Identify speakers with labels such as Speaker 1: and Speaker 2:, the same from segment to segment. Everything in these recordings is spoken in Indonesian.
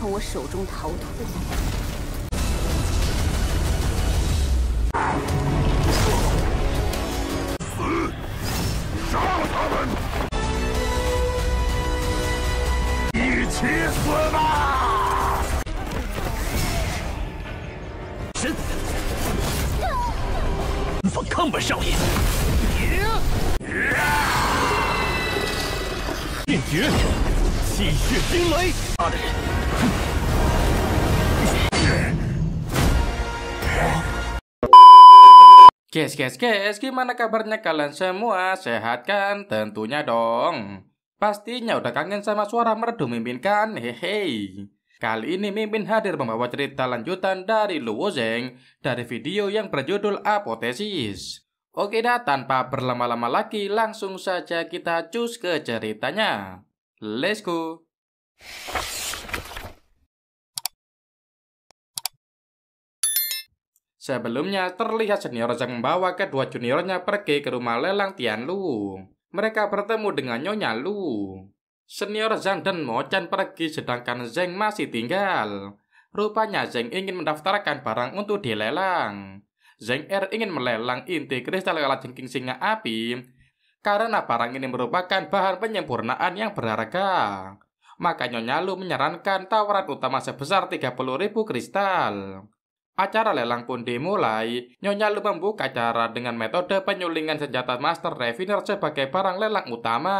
Speaker 1: 从我手中逃脱。Guys, guys, guys, gimana kabarnya kalian semua? Sehat kan? Tentunya dong. Pastinya udah kangen sama suara merdu Mimin kan? Hehe. Kali ini Mimin hadir membawa cerita lanjutan dari Luo Zeng dari video yang berjudul Apotesis. Oke dah, tanpa berlama-lama lagi, langsung saja kita cus ke ceritanya. Let's go. Sebelumnya, terlihat senior Zhang membawa kedua juniornya pergi ke rumah lelang Tian Lung. Mereka bertemu dengan Nyonya Lu. Senior Zhang dan Mo Chan pergi sedangkan Zhang masih tinggal. Rupanya Zhang ingin mendaftarkan barang untuk dilelang. Zhang Er ingin melelang inti kristal kalajengking singa api karena barang ini merupakan bahan penyempurnaan yang berharga. Maka Nyonya Lu menyarankan tawaran utama sebesar 30.000 kristal. Acara lelang pun dimulai. Nyonya Lu membuka acara dengan metode penyulingan senjata Master Revener sebagai barang lelang utama.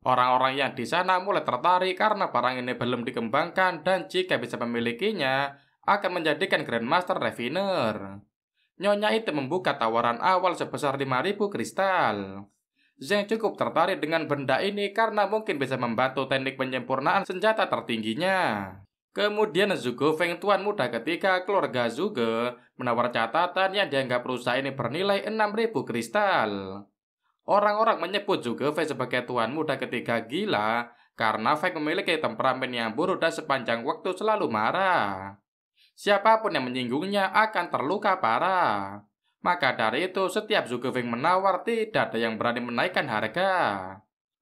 Speaker 1: Orang-orang yang di sana mulai tertarik karena barang ini belum dikembangkan dan jika bisa memilikinya, akan menjadikan Grandmaster Revener. Nyonya itu membuka tawaran awal sebesar 5000 kristal. Zeng cukup tertarik dengan benda ini karena mungkin bisa membantu teknik penyempurnaan senjata tertingginya. Kemudian Zugo Feng Tuan muda ketika keluarga Zugo menawar catatan yang dianggap perusahaan ini bernilai 6000 kristal. Orang-orang menyebut Zugo Feng sebagai tuan muda ketika gila karena Feng memiliki temperamen yang buruk dan sepanjang waktu selalu marah. Siapapun yang menyinggungnya akan terluka parah. Maka dari itu, setiap Zugo Feng menawar tidak ada yang berani menaikkan harga.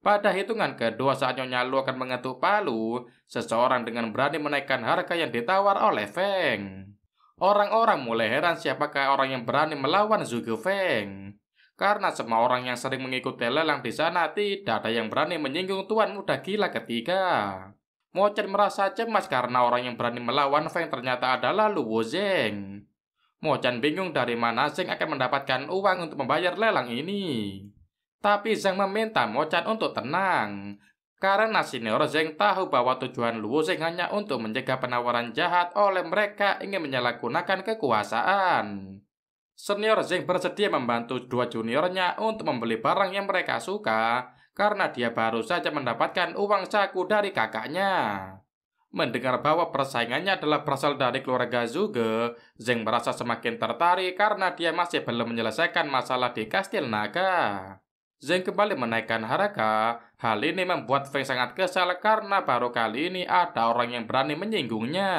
Speaker 1: Pada hitungan kedua saat Nyonya Lu akan mengetuk palu, seseorang dengan berani menaikkan harga yang ditawar oleh Feng. Orang-orang mulai heran siapakah orang yang berani melawan Zuge Feng. Karena semua orang yang sering mengikuti lelang di sana tidak ada yang berani menyinggung Tuan Muda Gila ketiga. Mochen merasa cemas karena orang yang berani melawan Feng ternyata adalah Luo Zeng. Mochen bingung dari mana Zeng akan mendapatkan uang untuk membayar lelang ini. Tapi Zeng meminta Mocan untuk tenang, karena senior Zeng tahu bahwa tujuan Luo Zeng hanya untuk mencegah penawaran jahat oleh mereka ingin menyalahgunakan kekuasaan. Senior Zeng bersedia membantu dua juniornya untuk membeli barang yang mereka suka karena dia baru saja mendapatkan uang saku dari kakaknya. Mendengar bahwa persaingannya adalah berasal dari keluarga Zuge, Zeng merasa semakin tertarik karena dia masih belum menyelesaikan masalah di kastil naga. Zeng kembali menaikkan harga. Hal ini membuat Feng sangat kesal karena baru kali ini ada orang yang berani menyinggungnya.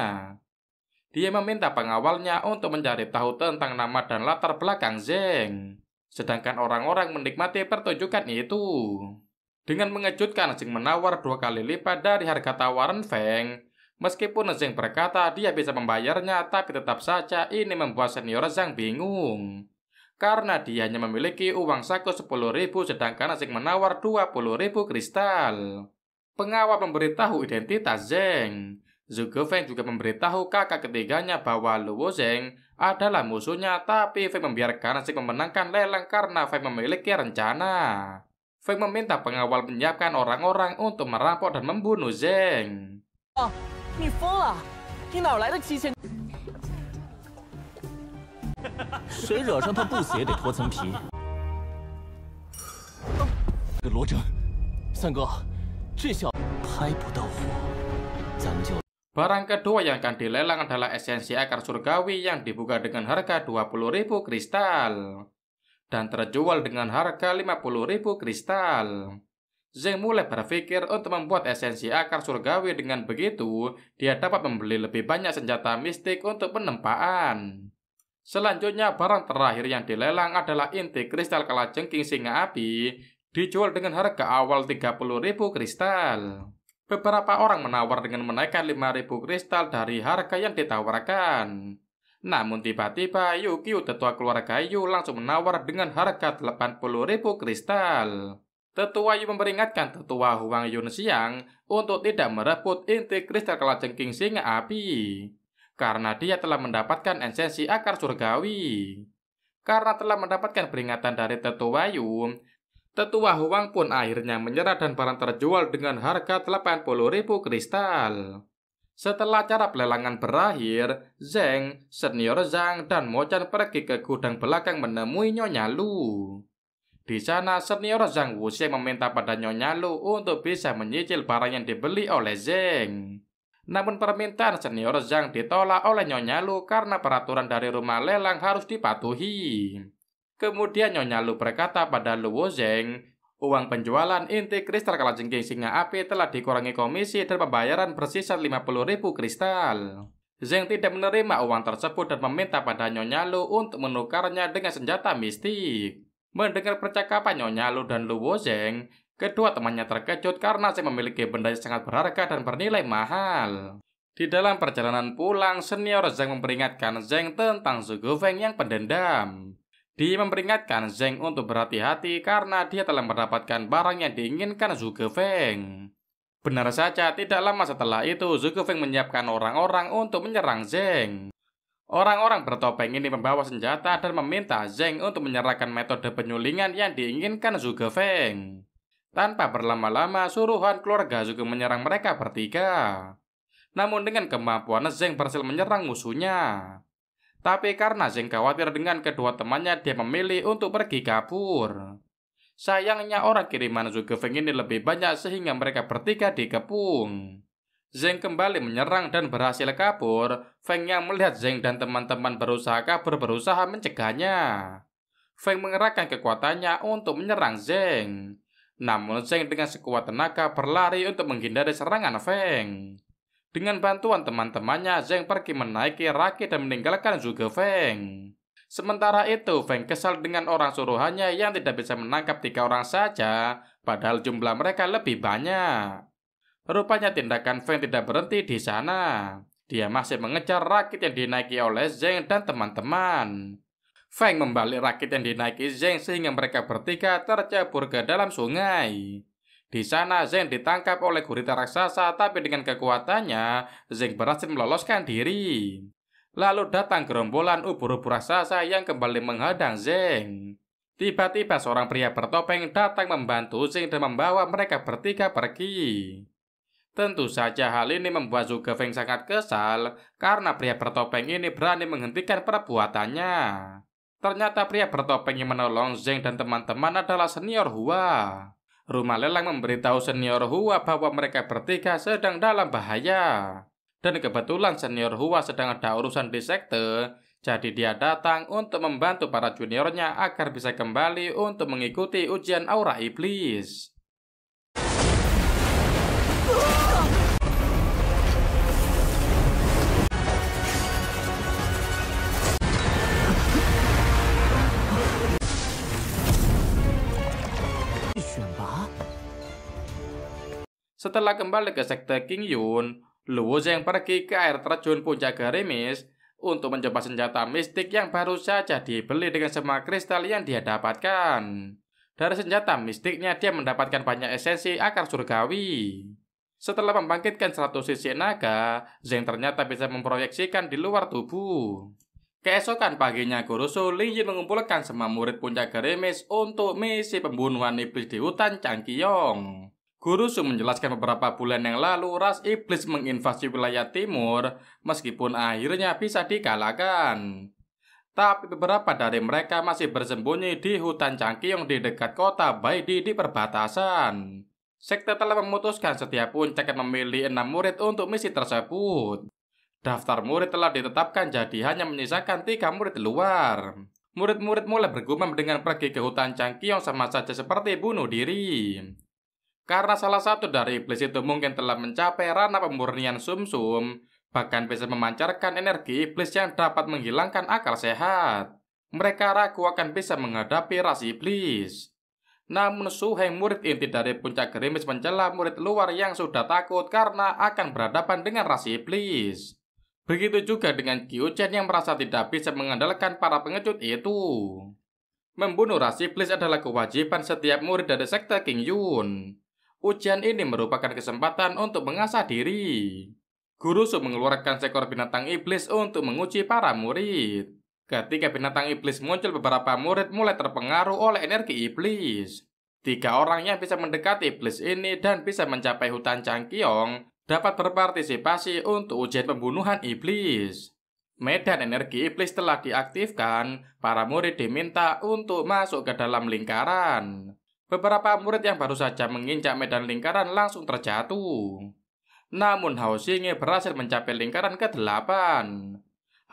Speaker 1: Dia meminta pengawalnya untuk mencari tahu tentang nama dan latar belakang Zeng. Sedangkan orang-orang menikmati pertunjukan itu. Dengan mengejutkan, Zeng menawar dua kali lipat dari harga tawaran Feng. Meskipun Zeng berkata dia bisa membayarnya, tapi tetap saja ini membuat senior Zeng bingung karena dia hanya memiliki uang saku 10.000 sedangkan Asik menawar 20.000 kristal. Pengawal memberitahu identitas Zeng. Zhuge Feng juga memberitahu kakak ketiganya bahwa Luo Zeng adalah musuhnya tapi Feng membiarkan Asik memenangkan lelang karena Feng memiliki rencana. Feng meminta pengawal menyiapkan orang-orang untuk merampok dan membunuh Zeng. Oh, Barang kedua yang akan dilelang adalah esensi akar surgawi yang dibuka dengan harga 20.000 kristal dan terjual dengan harga 50.000 kristal. Zeng mulai berpikir untuk membuat esensi akar surgawi dengan begitu, dia dapat membeli lebih banyak senjata mistik untuk penempaan. Selanjutnya, barang terakhir yang dilelang adalah inti kristal kalajengking singa api dijual dengan harga awal 30.000 kristal. Beberapa orang menawar dengan menaikkan 5.000 kristal dari harga yang ditawarkan. Namun tiba-tiba Yukio tetua keluarga Yu langsung menawar dengan harga 80.000 kristal. Tetua Yu memperingatkan tetua Huang Yun Xiang untuk tidak merebut inti kristal kalajengking singa api karena dia telah mendapatkan esensi akar surgawi. Karena telah mendapatkan peringatan dari Tetua Tetuwayu, Tetua Huang pun akhirnya menyerah dan barang terjual dengan harga 80.000 kristal. Setelah cara pelelangan berakhir, Zeng, senior Zhang, dan Mochan pergi ke gudang belakang menemui Nyonya Lu. Di sana, senior Zhang Wuxi meminta pada Nyonya Lu untuk bisa menyicil barang yang dibeli oleh Zeng. Namun permintaan senior Zhang ditolak oleh Nyonya Lu karena peraturan dari rumah lelang harus dipatuhi. Kemudian Nyonya Lu berkata pada Luo Zeng, uang penjualan inti kristal kalajengking singa api telah dikurangi komisi dan pembayaran bersisa 50.000 kristal. Zeng tidak menerima uang tersebut dan meminta pada Nyonya Lu untuk menukarnya dengan senjata mistik. Mendengar percakapan Nyonya Lu dan Luo Zeng, Kedua temannya terkejut karena si memiliki benda yang sangat berharga dan bernilai mahal. Di dalam perjalanan pulang, senior Zeng memperingatkan Zeng tentang Zugu Feng yang pendendam. Dia memperingatkan Zeng untuk berhati-hati karena dia telah mendapatkan barang yang diinginkan Zugu Feng. Benar saja, tidak lama setelah itu, Zugu Feng menyiapkan orang-orang untuk menyerang Zeng. Orang-orang bertopeng ini membawa senjata dan meminta Zeng untuk menyerahkan metode penyulingan yang diinginkan Zugu Feng. Tanpa berlama-lama, suruhan keluarga juga menyerang mereka bertiga. Namun dengan kemampuan Zeng berhasil menyerang musuhnya. Tapi karena Zeng khawatir dengan kedua temannya, dia memilih untuk pergi kabur. Sayangnya orang kiriman Feng ini lebih banyak sehingga mereka bertiga dikepung. Zeng kembali menyerang dan berhasil kabur. Feng yang melihat Zeng dan teman-teman berusaha kabur berusaha mencegahnya. Feng mengerahkan kekuatannya untuk menyerang Zeng. Namun Zeng dengan sekuat tenaga berlari untuk menghindari serangan Feng. Dengan bantuan teman-temannya, Zeng pergi menaiki rakit dan meninggalkan Zuge Feng. Sementara itu, Feng kesal dengan orang suruhannya yang tidak bisa menangkap tiga orang saja, padahal jumlah mereka lebih banyak. Rupanya tindakan Feng tidak berhenti di sana. Dia masih mengejar rakit yang dinaiki oleh Zeng dan teman-teman. Feng membalik rakit yang dinaiki Zeng sehingga mereka bertiga tercebur ke dalam sungai. Di sana Zeng ditangkap oleh gurita raksasa tapi dengan kekuatannya Zeng berhasil meloloskan diri. Lalu datang gerombolan ubur-ubur raksasa yang kembali menghadang Zeng. Tiba-tiba seorang pria bertopeng datang membantu Zeng dan membawa mereka bertiga pergi. Tentu saja hal ini membuat Zuge Feng sangat kesal karena pria bertopeng ini berani menghentikan perbuatannya. Ternyata pria bertopeng yang menolong Zeng dan teman-teman adalah senior Hua. Rumah lelang memberitahu senior Hua bahwa mereka bertiga sedang dalam bahaya. Dan kebetulan senior Hua sedang ada urusan di sekte, jadi dia datang untuk membantu para juniornya agar bisa kembali untuk mengikuti ujian aura iblis. Setelah kembali ke sekte King Yun, Luo Zeng pergi ke air terjun Puncak Garimis untuk mencoba senjata mistik yang baru saja dibeli dengan semua kristal yang dia dapatkan. Dari senjata mistiknya dia mendapatkan banyak esensi akar surgawi. Setelah membangkitkan 100 sisi naga, Zeng ternyata bisa memproyeksikan di luar tubuh. Keesokan paginya Guru Su Yin mengumpulkan semua murid puncak gerimis untuk misi pembunuhan iblis di hutan Changqiyong. Guru sung menjelaskan beberapa bulan yang lalu ras iblis menginvasi wilayah timur meskipun akhirnya bisa dikalahkan. Tapi beberapa dari mereka masih bersembunyi di hutan yang di dekat kota Baidi di perbatasan. Sekte telah memutuskan setiap puncak akan memilih enam murid untuk misi tersebut. Daftar murid telah ditetapkan jadi hanya menyisakan tiga murid luar. Murid-murid mulai bergumam dengan pergi ke hutan Cangkiong sama saja seperti bunuh diri. Karena salah satu dari iblis itu mungkin telah mencapai ranah pemurnian sumsum, -sum, bahkan bisa memancarkan energi iblis yang dapat menghilangkan akal sehat. Mereka ragu akan bisa menghadapi ras iblis. Namun Suheng murid inti dari puncak gerimis mencela murid luar yang sudah takut karena akan berhadapan dengan ras iblis. Begitu juga dengan Kyuchen yang merasa tidak bisa mengandalkan para pengecut itu. Membunuh ras iblis adalah kewajiban setiap murid dari sekte King Yun. Ujian ini merupakan kesempatan untuk mengasah diri. Guru Su mengeluarkan seekor binatang iblis untuk menguji para murid. Ketika binatang iblis muncul, beberapa murid mulai terpengaruh oleh energi iblis. Tiga orang yang bisa mendekati iblis ini dan bisa mencapai hutan Changkyong dapat berpartisipasi untuk ujian pembunuhan iblis. Medan energi iblis telah diaktifkan, para murid diminta untuk masuk ke dalam lingkaran. Beberapa murid yang baru saja menginjak medan lingkaran langsung terjatuh. Namun Hao Xingye berhasil mencapai lingkaran ke-8.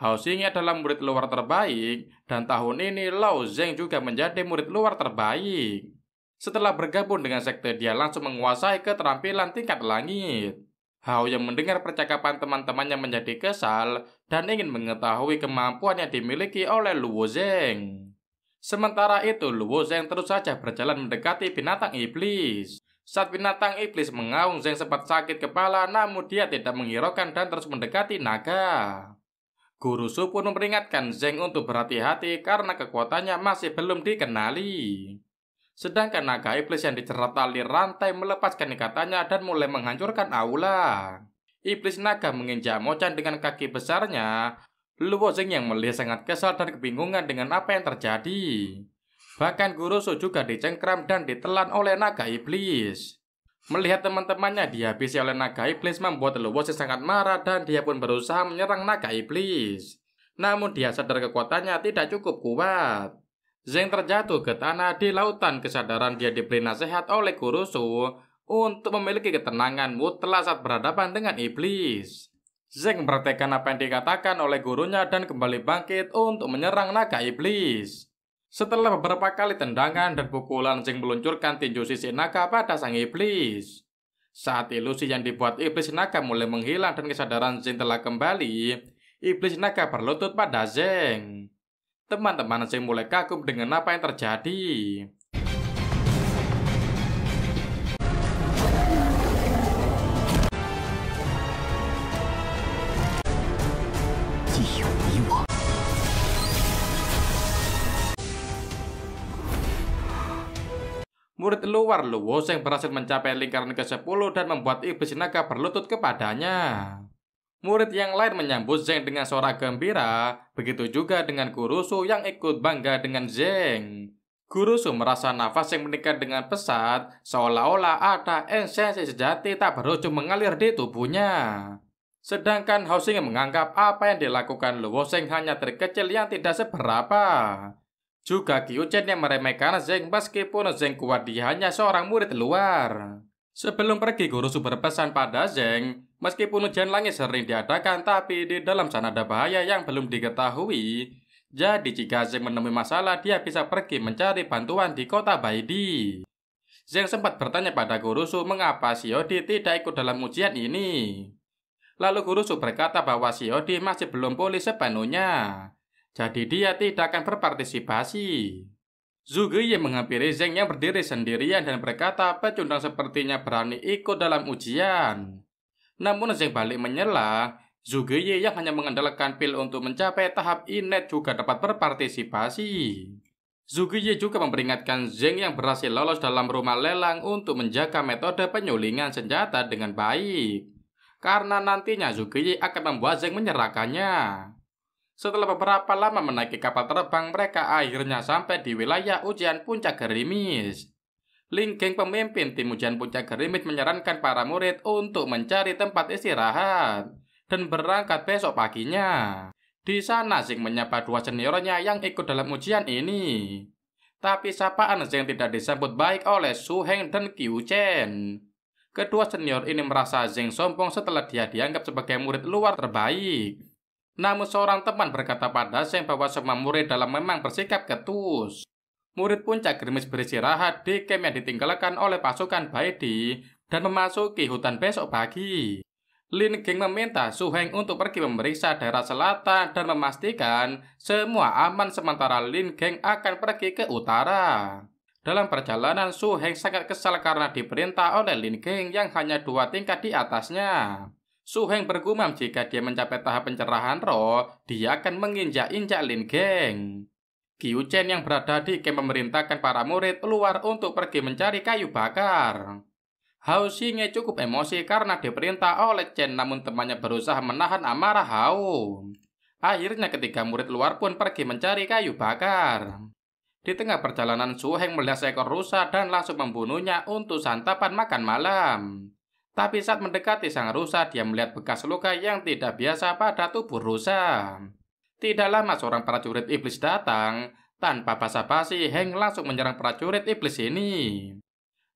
Speaker 1: Hao Xingye adalah murid luar terbaik dan tahun ini Lao Zeng juga menjadi murid luar terbaik. Setelah bergabung dengan sekte dia langsung menguasai keterampilan tingkat langit. Hao yang mendengar percakapan teman-temannya menjadi kesal dan ingin mengetahui kemampuan yang dimiliki oleh Luo Zeng. Sementara itu, Luo Zeng terus saja berjalan mendekati binatang iblis. Saat binatang iblis mengaung, Zeng sempat sakit kepala namun dia tidak menghiraukan dan terus mendekati naga. Guru Su pun memperingatkan Zeng untuk berhati-hati karena kekuatannya masih belum dikenali. Sedangkan naga iblis yang dicerat tali rantai melepaskan ikatannya dan mulai menghancurkan aula. Iblis naga menginjak Mocan dengan kaki besarnya Luo yang melihat sangat kesal dan kebingungan dengan apa yang terjadi. Bahkan guru Su juga dicengkram dan ditelan oleh naga iblis. Melihat teman-temannya dihabisi oleh naga iblis membuat Luo sangat marah dan dia pun berusaha menyerang naga iblis. Namun dia sadar kekuatannya tidak cukup kuat. Zeng terjatuh ke tanah di lautan kesadaran dia diberi nasihat oleh guru Su untuk memiliki ketenangan mutlak saat berhadapan dengan iblis. Zeng mempraktekkan apa yang dikatakan oleh gurunya dan kembali bangkit untuk menyerang naga iblis. Setelah beberapa kali tendangan dan pukulan, Zeng meluncurkan tinju sisi naga pada sang iblis. Saat ilusi yang dibuat iblis naga mulai menghilang dan kesadaran Zeng telah kembali, iblis naga berlutut pada Zeng. Teman-teman Zeng mulai kagum dengan apa yang terjadi. Murid luar Luwo Seng berhasil mencapai lingkaran ke-10 dan membuat iblis naga berlutut kepadanya. Murid yang lain menyambut Zeng dengan suara gembira, begitu juga dengan Kurusu yang ikut bangga dengan Zeng. Kurusu merasa nafas yang meningkat dengan pesat, seolah-olah ada esensi sejati tak berujung mengalir di tubuhnya. Sedangkan Hausing menganggap apa yang dilakukan Luo Seng hanya terkecil yang tidak seberapa. Juga Kyuchen yang meremehkan Zeng meskipun Zeng kuat dia hanya seorang murid luar. Sebelum pergi guru Su berpesan pada Zeng, meskipun hujan langit sering diadakan tapi di dalam sana ada bahaya yang belum diketahui. Jadi jika Zeng menemui masalah dia bisa pergi mencari bantuan di kota Baidi. Zeng sempat bertanya pada guru Su mengapa Siodi tidak ikut dalam ujian ini. Lalu guru Su berkata bahwa Siodi masih belum pulih sepenuhnya jadi dia tidak akan berpartisipasi. Zugeye menghampiri Zeng yang berdiri sendirian dan berkata pecundang sepertinya berani ikut dalam ujian. Namun Zeng balik menyela, Zugeye yang hanya mengandalkan pil untuk mencapai tahap inet juga dapat berpartisipasi. Zugeye juga memperingatkan Zeng yang berhasil lolos dalam rumah lelang untuk menjaga metode penyulingan senjata dengan baik. Karena nantinya Zugeye akan membuat Zeng menyerahkannya. Setelah beberapa lama menaiki kapal terbang, mereka akhirnya sampai di wilayah ujian puncak gerimis. Linggeng pemimpin tim ujian puncak gerimis menyarankan para murid untuk mencari tempat istirahat dan berangkat besok paginya. Di sana Zing menyapa dua seniornya yang ikut dalam ujian ini. Tapi sapaan Zing tidak disambut baik oleh Su Heng dan Qiu Chen. Kedua senior ini merasa Zing sombong setelah dia dianggap sebagai murid luar terbaik. Namun seorang teman berkata pada Seng bahwa semua murid dalam memang bersikap ketus. Murid puncak gerimis beristirahat di kem yang ditinggalkan oleh pasukan Baidi dan memasuki hutan besok pagi. Lin Geng meminta Su Heng untuk pergi memeriksa daerah selatan dan memastikan semua aman sementara Lin Geng akan pergi ke utara. Dalam perjalanan, Su Heng sangat kesal karena diperintah oleh Lin Geng yang hanya dua tingkat di atasnya. Su Heng bergumam jika dia mencapai tahap pencerahan roh, dia akan menginjak-injak Lin Geng. Qiu Chen yang berada di kem memerintahkan para murid keluar untuk pergi mencari kayu bakar. Hao Xingye cukup emosi karena diperintah oleh Chen namun temannya berusaha menahan amarah Hao. Akhirnya ketika murid luar pun pergi mencari kayu bakar. Di tengah perjalanan Su Heng melihat seekor rusa dan langsung membunuhnya untuk santapan makan malam. Tapi saat mendekati sang rusa, dia melihat bekas luka yang tidak biasa pada tubuh rusa. Tidak lama seorang prajurit iblis datang. Tanpa basa-basi, Heng langsung menyerang prajurit iblis ini.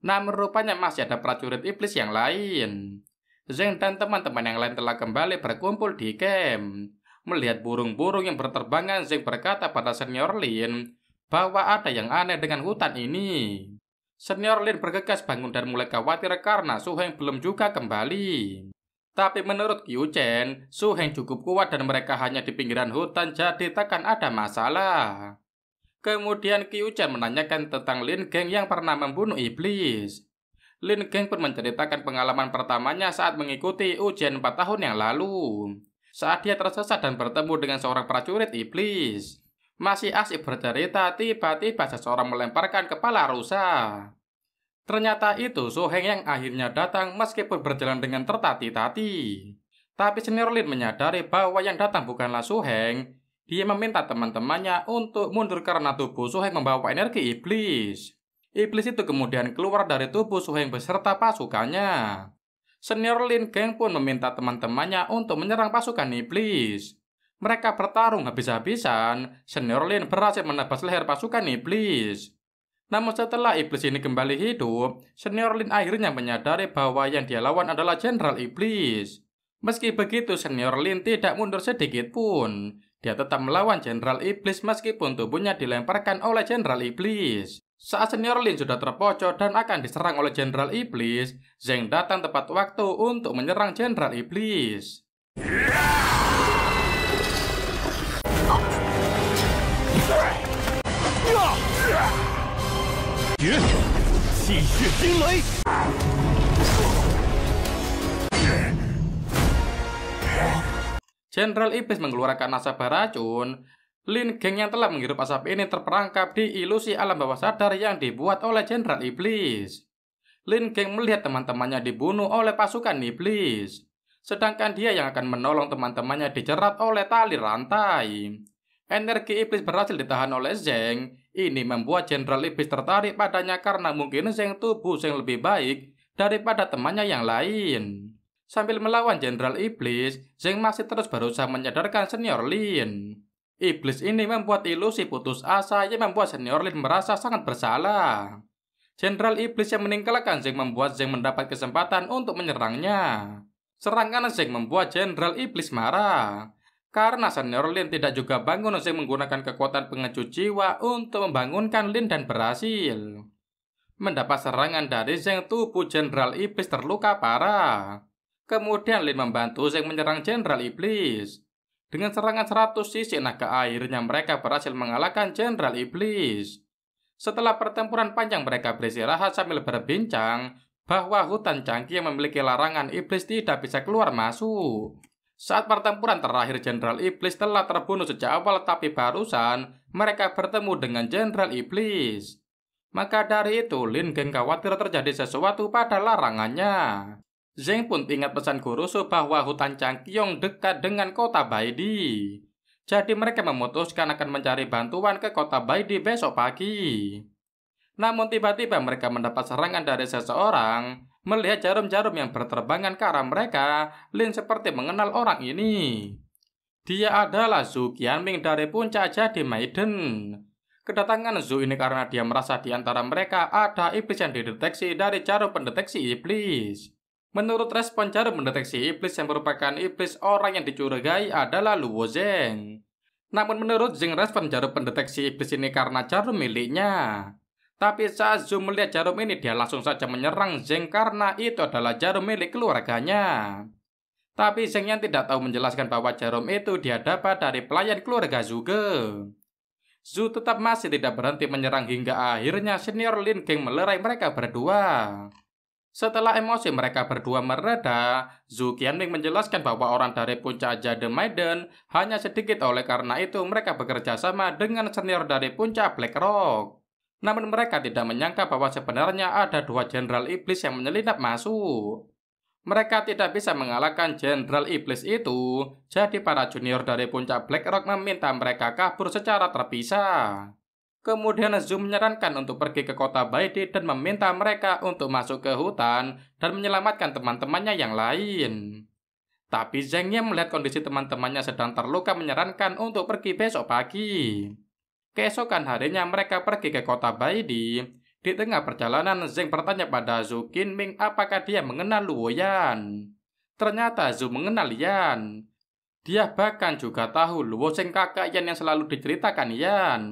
Speaker 1: Namun rupanya masih ada prajurit iblis yang lain. Zeng dan teman-teman yang lain telah kembali berkumpul di camp. Melihat burung-burung yang berterbangan, Zeng berkata pada Senior Lin bahwa ada yang aneh dengan hutan ini. Senior Lin bergegas bangun dan mulai khawatir karena Su Heng belum juga kembali. Tapi menurut Qiu Chen, Su Heng cukup kuat dan mereka hanya di pinggiran hutan jadi takkan ada masalah. Kemudian Qiu Chen menanyakan tentang Lin Geng yang pernah membunuh iblis. Lin Geng pun menceritakan pengalaman pertamanya saat mengikuti ujian 4 tahun yang lalu. Saat dia tersesat dan bertemu dengan seorang prajurit iblis. Masih asik bercerita, tiba-tiba seseorang melemparkan kepala rusa. Ternyata itu Soheng yang akhirnya datang meskipun berjalan dengan tertati-tati. Tapi senior Lin menyadari bahwa yang datang bukanlah Soheng. Dia meminta teman-temannya untuk mundur karena tubuh Soheng membawa energi iblis. Iblis itu kemudian keluar dari tubuh Soheng beserta pasukannya. Senior Lin Geng pun meminta teman-temannya untuk menyerang pasukan iblis. Mereka bertarung habis-habisan, senior Lin berhasil menebas leher pasukan iblis. Namun setelah iblis ini kembali hidup, senior Lin akhirnya menyadari bahwa yang dia lawan adalah jenderal iblis. Meski begitu, senior Lin tidak mundur sedikit pun. Dia tetap melawan jenderal iblis meskipun tubuhnya dilemparkan oleh jenderal iblis. Saat senior Lin sudah terpojok dan akan diserang oleh jenderal iblis, Zeng datang tepat waktu untuk menyerang jenderal iblis. Yeah! Jenderal Iblis mengeluarkan nasabah beracun. Lin Geng yang telah menghirup asap ini terperangkap di ilusi alam bawah sadar yang dibuat oleh Jenderal Iblis. Lin Geng melihat teman-temannya dibunuh oleh pasukan Iblis. Sedangkan dia yang akan menolong teman-temannya dijerat oleh tali rantai. Energi Iblis berhasil ditahan oleh Zeng ini membuat Jenderal Iblis tertarik padanya karena mungkin Zeng tubuh Zeng lebih baik daripada temannya yang lain. Sambil melawan Jenderal Iblis, Zeng masih terus berusaha menyadarkan Senior Lin. Iblis ini membuat ilusi putus asa yang membuat Senior Lin merasa sangat bersalah. Jenderal Iblis yang meninggalkan Zeng membuat Zeng mendapat kesempatan untuk menyerangnya. Serangan Zeng membuat Jenderal Iblis marah. Karena senior Lin tidak juga bangun usai menggunakan kekuatan pengecut jiwa untuk membangunkan Lin dan berhasil. Mendapat serangan dari Zeng tubuh Jenderal Iblis terluka parah. Kemudian Lin membantu Zeng menyerang Jenderal Iblis. Dengan serangan 100 sisi naga airnya mereka berhasil mengalahkan Jenderal Iblis. Setelah pertempuran panjang mereka beristirahat sambil berbincang bahwa hutan canggih yang memiliki larangan iblis tidak bisa keluar masuk. Saat pertempuran terakhir Jenderal Iblis telah terbunuh sejak awal tapi barusan mereka bertemu dengan Jenderal Iblis. Maka dari itu Lin Geng khawatir terjadi sesuatu pada larangannya. Zeng pun ingat pesan Gurusu bahwa hutan Changkyong dekat dengan kota Baidi. Jadi mereka memutuskan akan mencari bantuan ke kota Baidi besok pagi. Namun tiba-tiba mereka mendapat serangan dari seseorang Melihat jarum-jarum yang berterbangan ke arah mereka, Lin seperti mengenal orang ini. Dia adalah Zhu Qianming dari puncak jadi Maiden. Kedatangan Zhu ini karena dia merasa di antara mereka ada iblis yang dideteksi dari jarum pendeteksi iblis. Menurut respon jarum mendeteksi iblis yang merupakan iblis orang yang dicurigai adalah Luo Zeng. Namun menurut Zheng respon jarum pendeteksi iblis ini karena jarum miliknya. Tapi saat Zhu melihat jarum ini, dia langsung saja menyerang Zeng karena itu adalah jarum milik keluarganya. Tapi Zeng yang tidak tahu menjelaskan bahwa jarum itu dia dapat dari pelayan keluarga Zuge. Zhu tetap masih tidak berhenti menyerang hingga akhirnya senior Lin Geng melerai mereka berdua. Setelah emosi mereka berdua mereda, Zhu Qianming menjelaskan bahwa orang dari puncak Jade Maiden hanya sedikit oleh karena itu mereka bekerja sama dengan senior dari puncak Black Rock. Namun mereka tidak menyangka bahwa sebenarnya ada dua jenderal iblis yang menyelinap masuk. Mereka tidak bisa mengalahkan jenderal iblis itu, jadi para junior dari puncak Black Rock meminta mereka kabur secara terpisah. Kemudian Zoom menyarankan untuk pergi ke kota Baidi dan meminta mereka untuk masuk ke hutan dan menyelamatkan teman-temannya yang lain. Tapi Yim melihat kondisi teman-temannya sedang terluka menyarankan untuk pergi besok pagi. Keesokan harinya mereka pergi ke kota Baidi. Di tengah perjalanan, Zeng bertanya pada Zhu Qinming apakah dia mengenal Luo Yan. Ternyata Zhu mengenal Yan. Dia bahkan juga tahu Luo Zeng kakak Yan yang selalu diceritakan Yan.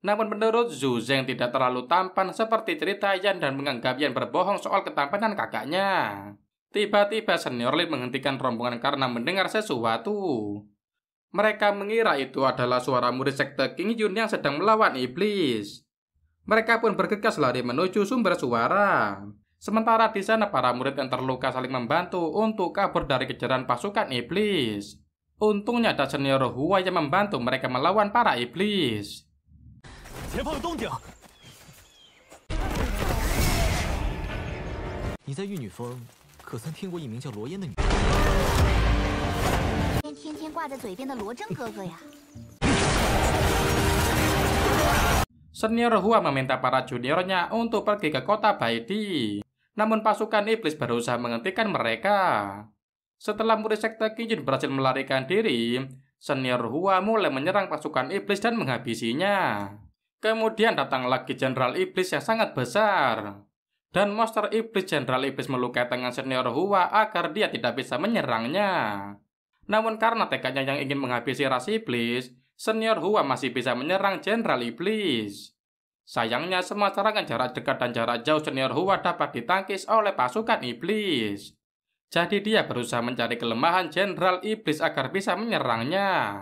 Speaker 1: Namun menurut Zhu Zeng tidak terlalu tampan seperti cerita Yan dan menganggap Yan berbohong soal ketampanan kakaknya. Tiba-tiba senior Lin menghentikan rombongan karena mendengar sesuatu. Mereka mengira itu adalah suara murid sekte King Yun yang sedang melawan iblis. Mereka pun bergegas lari menuju sumber suara. Sementara di sana para murid yang terluka saling membantu untuk kabur dari kejaran pasukan iblis. Untungnya ada senior Hua yang membantu mereka melawan para iblis. 那天天挂在嘴边的罗征哥哥呀。Senior Hua meminta para juniornya untuk pergi ke kota Baidi. Namun pasukan iblis berusaha menghentikan mereka. Setelah murid sekte Kijun berhasil melarikan diri, Senior Hua mulai menyerang pasukan iblis dan menghabisinya. Kemudian datang lagi Jenderal Iblis yang sangat besar. Dan monster iblis Jenderal Iblis melukai tangan Senior Hua agar dia tidak bisa menyerangnya. Namun karena tekadnya yang ingin menghabisi ras iblis, senior Hua masih bisa menyerang jenderal iblis. Sayangnya semua serangan jarak dekat dan jarak jauh senior Hua dapat ditangkis oleh pasukan iblis. Jadi dia berusaha mencari kelemahan jenderal iblis agar bisa menyerangnya.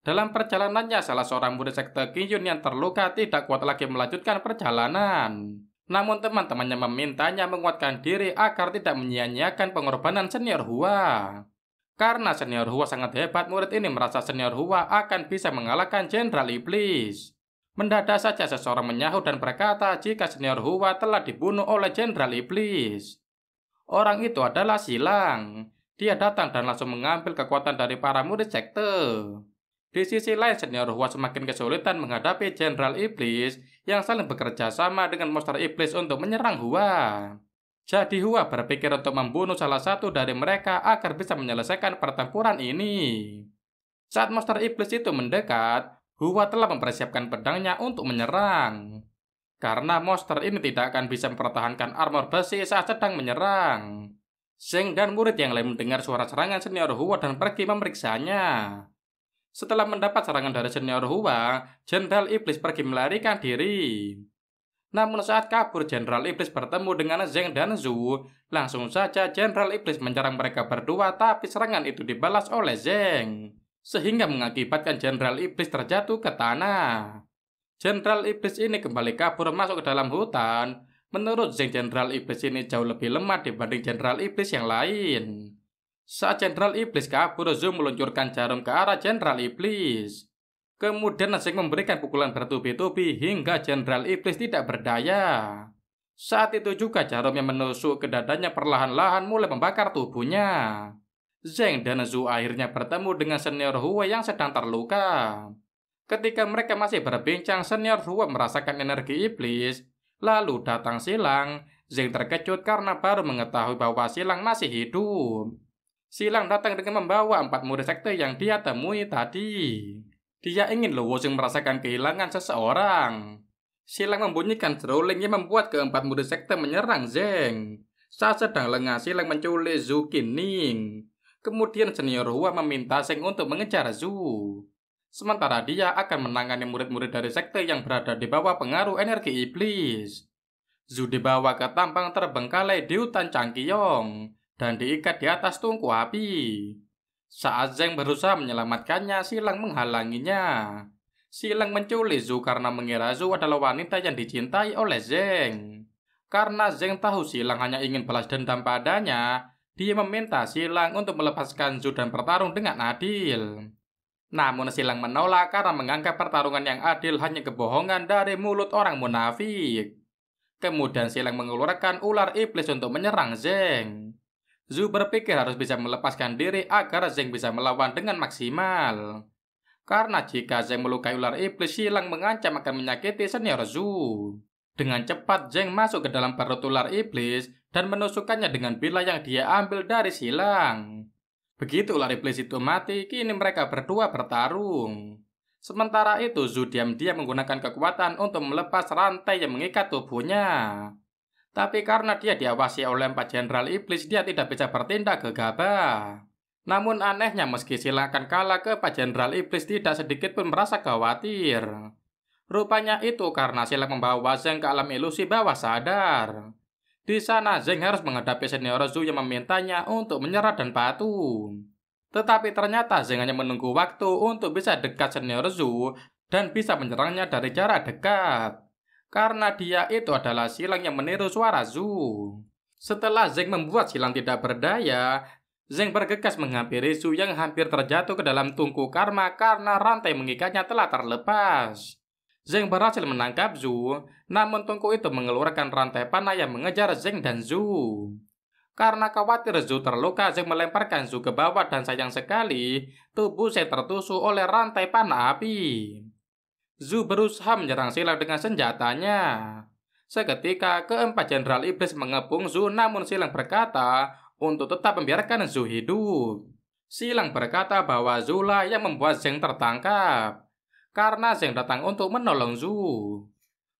Speaker 1: Dalam perjalanannya, salah seorang murid sekte Kiyun yang terluka tidak kuat lagi melanjutkan perjalanan. Namun teman-temannya memintanya menguatkan diri agar tidak menyia-nyiakan pengorbanan senior Hua. Karena senior Hua sangat hebat, murid ini merasa senior Hua akan bisa mengalahkan Jenderal Iblis. Mendadak saja seseorang menyahut dan berkata jika senior Hua telah dibunuh oleh Jenderal Iblis. Orang itu adalah Silang. Dia datang dan langsung mengambil kekuatan dari para murid sekte. Di sisi lain, senior Hua semakin kesulitan menghadapi Jenderal Iblis yang saling bekerja sama dengan monster Iblis untuk menyerang Hua. Jadi Hua berpikir untuk membunuh salah satu dari mereka agar bisa menyelesaikan pertempuran ini. Saat monster iblis itu mendekat, Hua telah mempersiapkan pedangnya untuk menyerang. Karena monster ini tidak akan bisa mempertahankan armor besi saat sedang menyerang. Sheng dan murid yang lain mendengar suara serangan senior Hua dan pergi memeriksanya. Setelah mendapat serangan dari senior Hua, Jenderal Iblis pergi melarikan diri. Namun saat kabur, Jenderal Iblis bertemu dengan Zeng dan Zhu. Langsung saja Jenderal Iblis menyerang mereka berdua tapi serangan itu dibalas oleh Zeng. Sehingga mengakibatkan Jenderal Iblis terjatuh ke tanah. Jenderal Iblis ini kembali kabur masuk ke dalam hutan. Menurut Zeng, Jenderal Iblis ini jauh lebih lemah dibanding Jenderal Iblis yang lain. Saat Jenderal Iblis kabur, Zhu meluncurkan jarum ke arah Jenderal Iblis. Kemudian Nasik memberikan pukulan bertubi-tubi hingga Jenderal Iblis tidak berdaya. Saat itu juga jarum yang menusuk ke dadanya perlahan-lahan mulai membakar tubuhnya. Zeng dan Zhu akhirnya bertemu dengan senior Hua yang sedang terluka. Ketika mereka masih berbincang, senior Hua merasakan energi iblis. Lalu datang Silang. Zeng terkejut karena baru mengetahui bahwa Silang masih hidup. Silang datang dengan membawa empat murid sekte yang dia temui tadi. Dia ingin Lowozing merasakan kehilangan seseorang. Silang membunyikan seruling yang membuat keempat murid sekte menyerang Zeng. Saat sedang lengah, Silang menculik Zhu Qining. Kemudian senior Hua meminta Zeng untuk mengejar Zhu. Sementara dia akan menangani murid-murid dari sekte yang berada di bawah pengaruh energi iblis. Zhu dibawa ke tampang terbengkalai di hutan Cangkiyong dan diikat di atas tungku api. Saat Zeng berusaha menyelamatkannya, Silang menghalanginya. Silang menculik Zhu karena mengira Zhu adalah wanita yang dicintai oleh Zeng. Karena Zeng tahu Silang hanya ingin balas dendam padanya, dia meminta Silang untuk melepaskan Zhu dan bertarung dengan adil. Namun Silang menolak karena menganggap pertarungan yang adil hanya kebohongan dari mulut orang munafik. Kemudian Silang mengeluarkan ular iblis untuk menyerang Zeng. Zhu berpikir harus bisa melepaskan diri agar Zeng bisa melawan dengan maksimal. Karena jika Zeng melukai ular iblis, silang mengancam akan menyakiti senior Zhu. Dengan cepat, Zeng masuk ke dalam perut ular iblis dan menusukkannya dengan bila yang dia ambil dari silang. Begitu ular iblis itu mati, kini mereka berdua bertarung. Sementara itu, Zhu diam-diam menggunakan kekuatan untuk melepas rantai yang mengikat tubuhnya. Tapi karena dia diawasi oleh empat jenderal iblis, dia tidak bisa bertindak gegabah. Namun anehnya meski silakan kalah ke empat jenderal iblis tidak sedikit pun merasa khawatir. Rupanya itu karena Silak membawa Zeng ke alam ilusi bawah sadar. Di sana Zeng harus menghadapi senior Zhu yang memintanya untuk menyerah dan patuh. Tetapi ternyata Zeng hanya menunggu waktu untuk bisa dekat senior Zhu dan bisa menyerangnya dari jarak dekat. Karena dia itu adalah silang yang meniru suara Zu. Setelah Zeng membuat silang tidak berdaya, Zeng bergegas menghampiri Zu yang hampir terjatuh ke dalam tungku karma karena rantai mengikatnya telah terlepas. Zeng berhasil menangkap Zhu, namun tungku itu mengeluarkan rantai panah yang mengejar Zeng dan Zhu. Karena khawatir Zhu terluka, Zeng melemparkan Zhu ke bawah dan sayang sekali, tubuh Zeng tertusuk oleh rantai panah api. Zu berusaha menyerang Silang dengan senjatanya. Seketika, keempat jenderal iblis mengepung Zu, namun Silang berkata untuk tetap membiarkan Zu hidup. Silang berkata bahwa Zula yang membuat Zeng tertangkap. Karena Zeng datang untuk menolong Zu.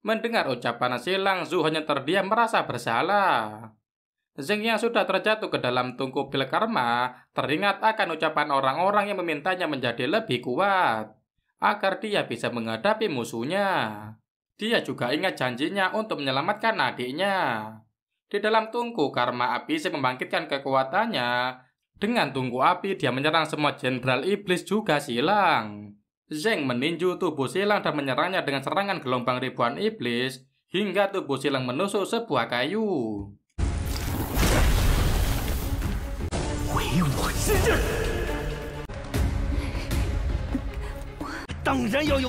Speaker 1: Mendengar ucapan Silang, Zu hanya terdiam merasa bersalah. Zeng yang sudah terjatuh ke dalam tungku pil karma teringat akan ucapan orang-orang yang memintanya menjadi lebih kuat agar dia bisa menghadapi musuhnya. Dia juga ingat janjinya untuk menyelamatkan adiknya. Di dalam tungku, karma api membangkitkan kekuatannya. Dengan tungku api, dia menyerang semua jenderal iblis juga silang. Zeng meninju tubuh silang dan menyerangnya dengan serangan gelombang ribuan iblis, hingga tubuh silang menusuk sebuah kayu. Setelah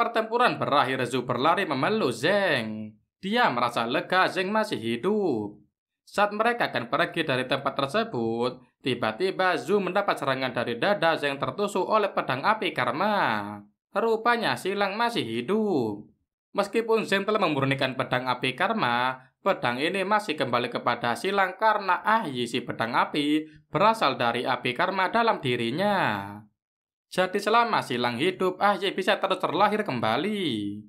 Speaker 1: pertempuran berakhir, Zhu berlari memeluk Zeng. Dia merasa lega Zeng masih hidup. Saat mereka akan pergi dari tempat tersebut, tiba-tiba Zhu mendapat serangan dari dada Zeng tertusuk oleh pedang api karma. Rupanya Silang masih hidup. Meskipun Zeng telah memurnikan pedang api karma, Pedang ini masih kembali kepada silang karena ahli iya si pedang api berasal dari api karma dalam dirinya. Jadi selama silang hidup, ahli iya bisa terus terlahir kembali.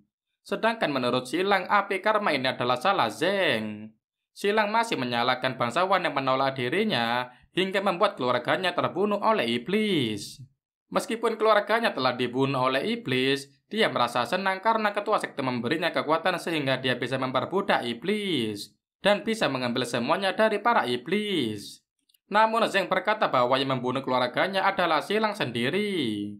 Speaker 1: Sedangkan menurut silang, api karma ini adalah salah Zeng. Silang masih menyalahkan bangsawan yang menolak dirinya hingga membuat keluarganya terbunuh oleh iblis. Meskipun keluarganya telah dibunuh oleh iblis, dia merasa senang karena ketua sekte memberinya kekuatan sehingga dia bisa memperbudak iblis dan bisa mengambil semuanya dari para iblis. Namun Zeng berkata bahwa yang membunuh keluarganya adalah Silang sendiri.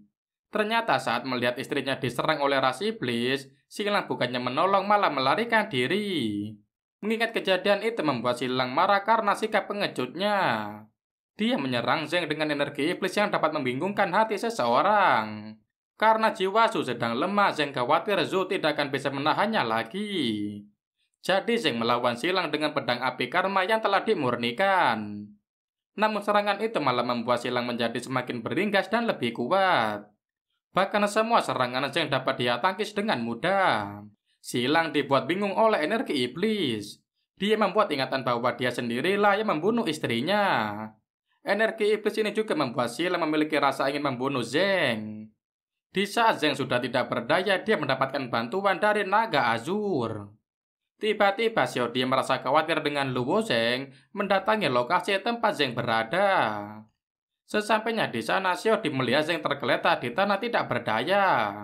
Speaker 1: Ternyata saat melihat istrinya diserang oleh ras iblis, Silang bukannya menolong malah melarikan diri. Mengingat kejadian itu membuat Silang marah karena sikap pengecutnya. Dia menyerang Zeng dengan energi iblis yang dapat membingungkan hati seseorang. Karena jiwa Su sedang lemah, Zeng khawatir Zu tidak akan bisa menahannya lagi. Jadi Zeng melawan silang dengan pedang api karma yang telah dimurnikan. Namun serangan itu malah membuat silang menjadi semakin beringas dan lebih kuat. Bahkan semua serangan Zeng dapat dia tangkis dengan mudah. Silang dibuat bingung oleh energi iblis. Dia membuat ingatan bahwa dia sendirilah yang membunuh istrinya. Energi iblis ini juga membuat Silang memiliki rasa ingin membunuh Zeng. Di saat Zeng sudah tidak berdaya, dia mendapatkan bantuan dari naga Azur. Tiba-tiba Di merasa khawatir dengan Luo Zeng mendatangi lokasi tempat Zeng berada. Sesampainya di sana, Di melihat Zeng tergeletak di tanah tidak berdaya.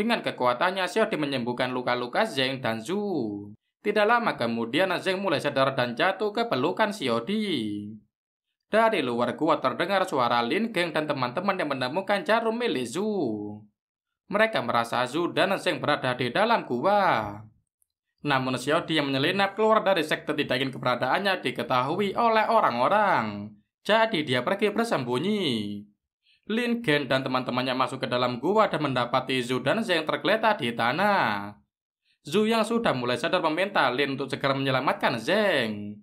Speaker 1: Dengan kekuatannya, Di menyembuhkan luka-luka Zeng dan Zhu. Tidak lama kemudian, Zeng mulai sadar dan jatuh ke pelukan Di. Dari luar gua terdengar suara Lin Geng dan teman-teman yang menemukan jarum milik Zhu. Mereka merasa Zhu dan Zeng berada di dalam gua. Namun Xiao Di yang menyelinap keluar dari sekte tidak ingin keberadaannya diketahui oleh orang-orang. Jadi dia pergi bersembunyi. Lin Gen dan teman-temannya masuk ke dalam gua dan mendapati Zhu dan Zeng tergeletak di tanah. Zhu yang sudah mulai sadar meminta Lin untuk segera menyelamatkan Zeng.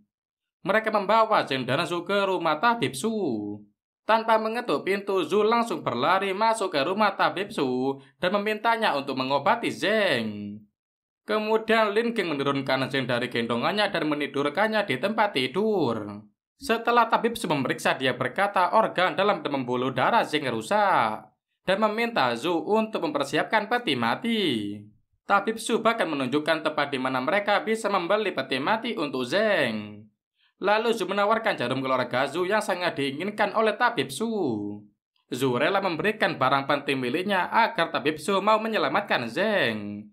Speaker 1: Mereka membawa dan Zu ke rumah tabib Su. Tanpa mengetuk pintu, Zu langsung berlari masuk ke rumah tabib Su dan memintanya untuk mengobati Zeng. Kemudian Lin menurunkan Zeng dari gendongannya dan menidurkannya di tempat tidur. Setelah tabib Su memeriksa, dia berkata organ dalam pembuluh darah Zeng rusak dan meminta Zu untuk mempersiapkan peti mati. Tabib Su bahkan menunjukkan tempat di mana mereka bisa membeli peti mati untuk Zeng. Lalu Zu menawarkan jarum keluarga Zu yang sangat diinginkan oleh Tabib Su. Zu rela memberikan barang penting miliknya agar Tabib Su mau menyelamatkan Zeng.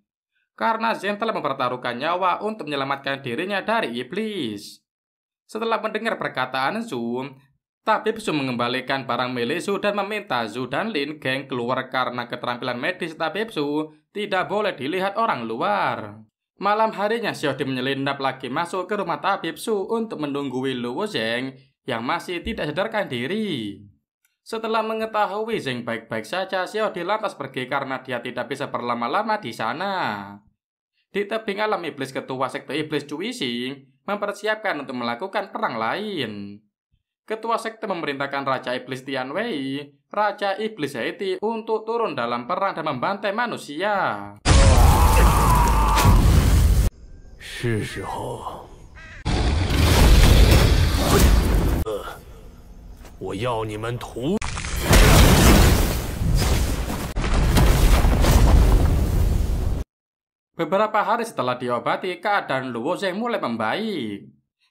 Speaker 1: Karena Zeng telah mempertaruhkan nyawa untuk menyelamatkan dirinya dari iblis. Setelah mendengar perkataan Zu, Tabib Su mengembalikan barang milik Zu dan meminta Zu dan Lin Geng keluar karena keterampilan medis Tabib Su tidak boleh dilihat orang luar. Malam harinya Xiao Di menyelinap lagi masuk ke rumah tabib Su untuk menunggu Lu Zeng yang masih tidak sadarkan diri. Setelah mengetahui Zeng baik-baik saja, Xiao Di lantas pergi karena dia tidak bisa berlama-lama di sana. Di tebing alam iblis ketua sekte iblis Cui Xing mempersiapkan untuk melakukan perang lain. Ketua sekte memerintahkan Raja Iblis Tian Wei, Raja Iblis Haiti untuk turun dalam perang dan membantai manusia. Beberapa hari setelah diobati, keadaan Luo Zheng mulai membaik.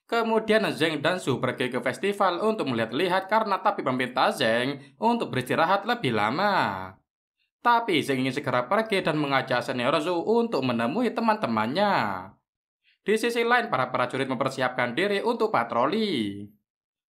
Speaker 1: Kemudian Zheng dan Su pergi ke festival untuk melihat-lihat karena tapi meminta Zheng untuk beristirahat lebih lama. Tapi Zheng ingin segera pergi dan mengajak senior Su untuk menemui teman-temannya. Di sisi lain, para prajurit mempersiapkan diri untuk patroli.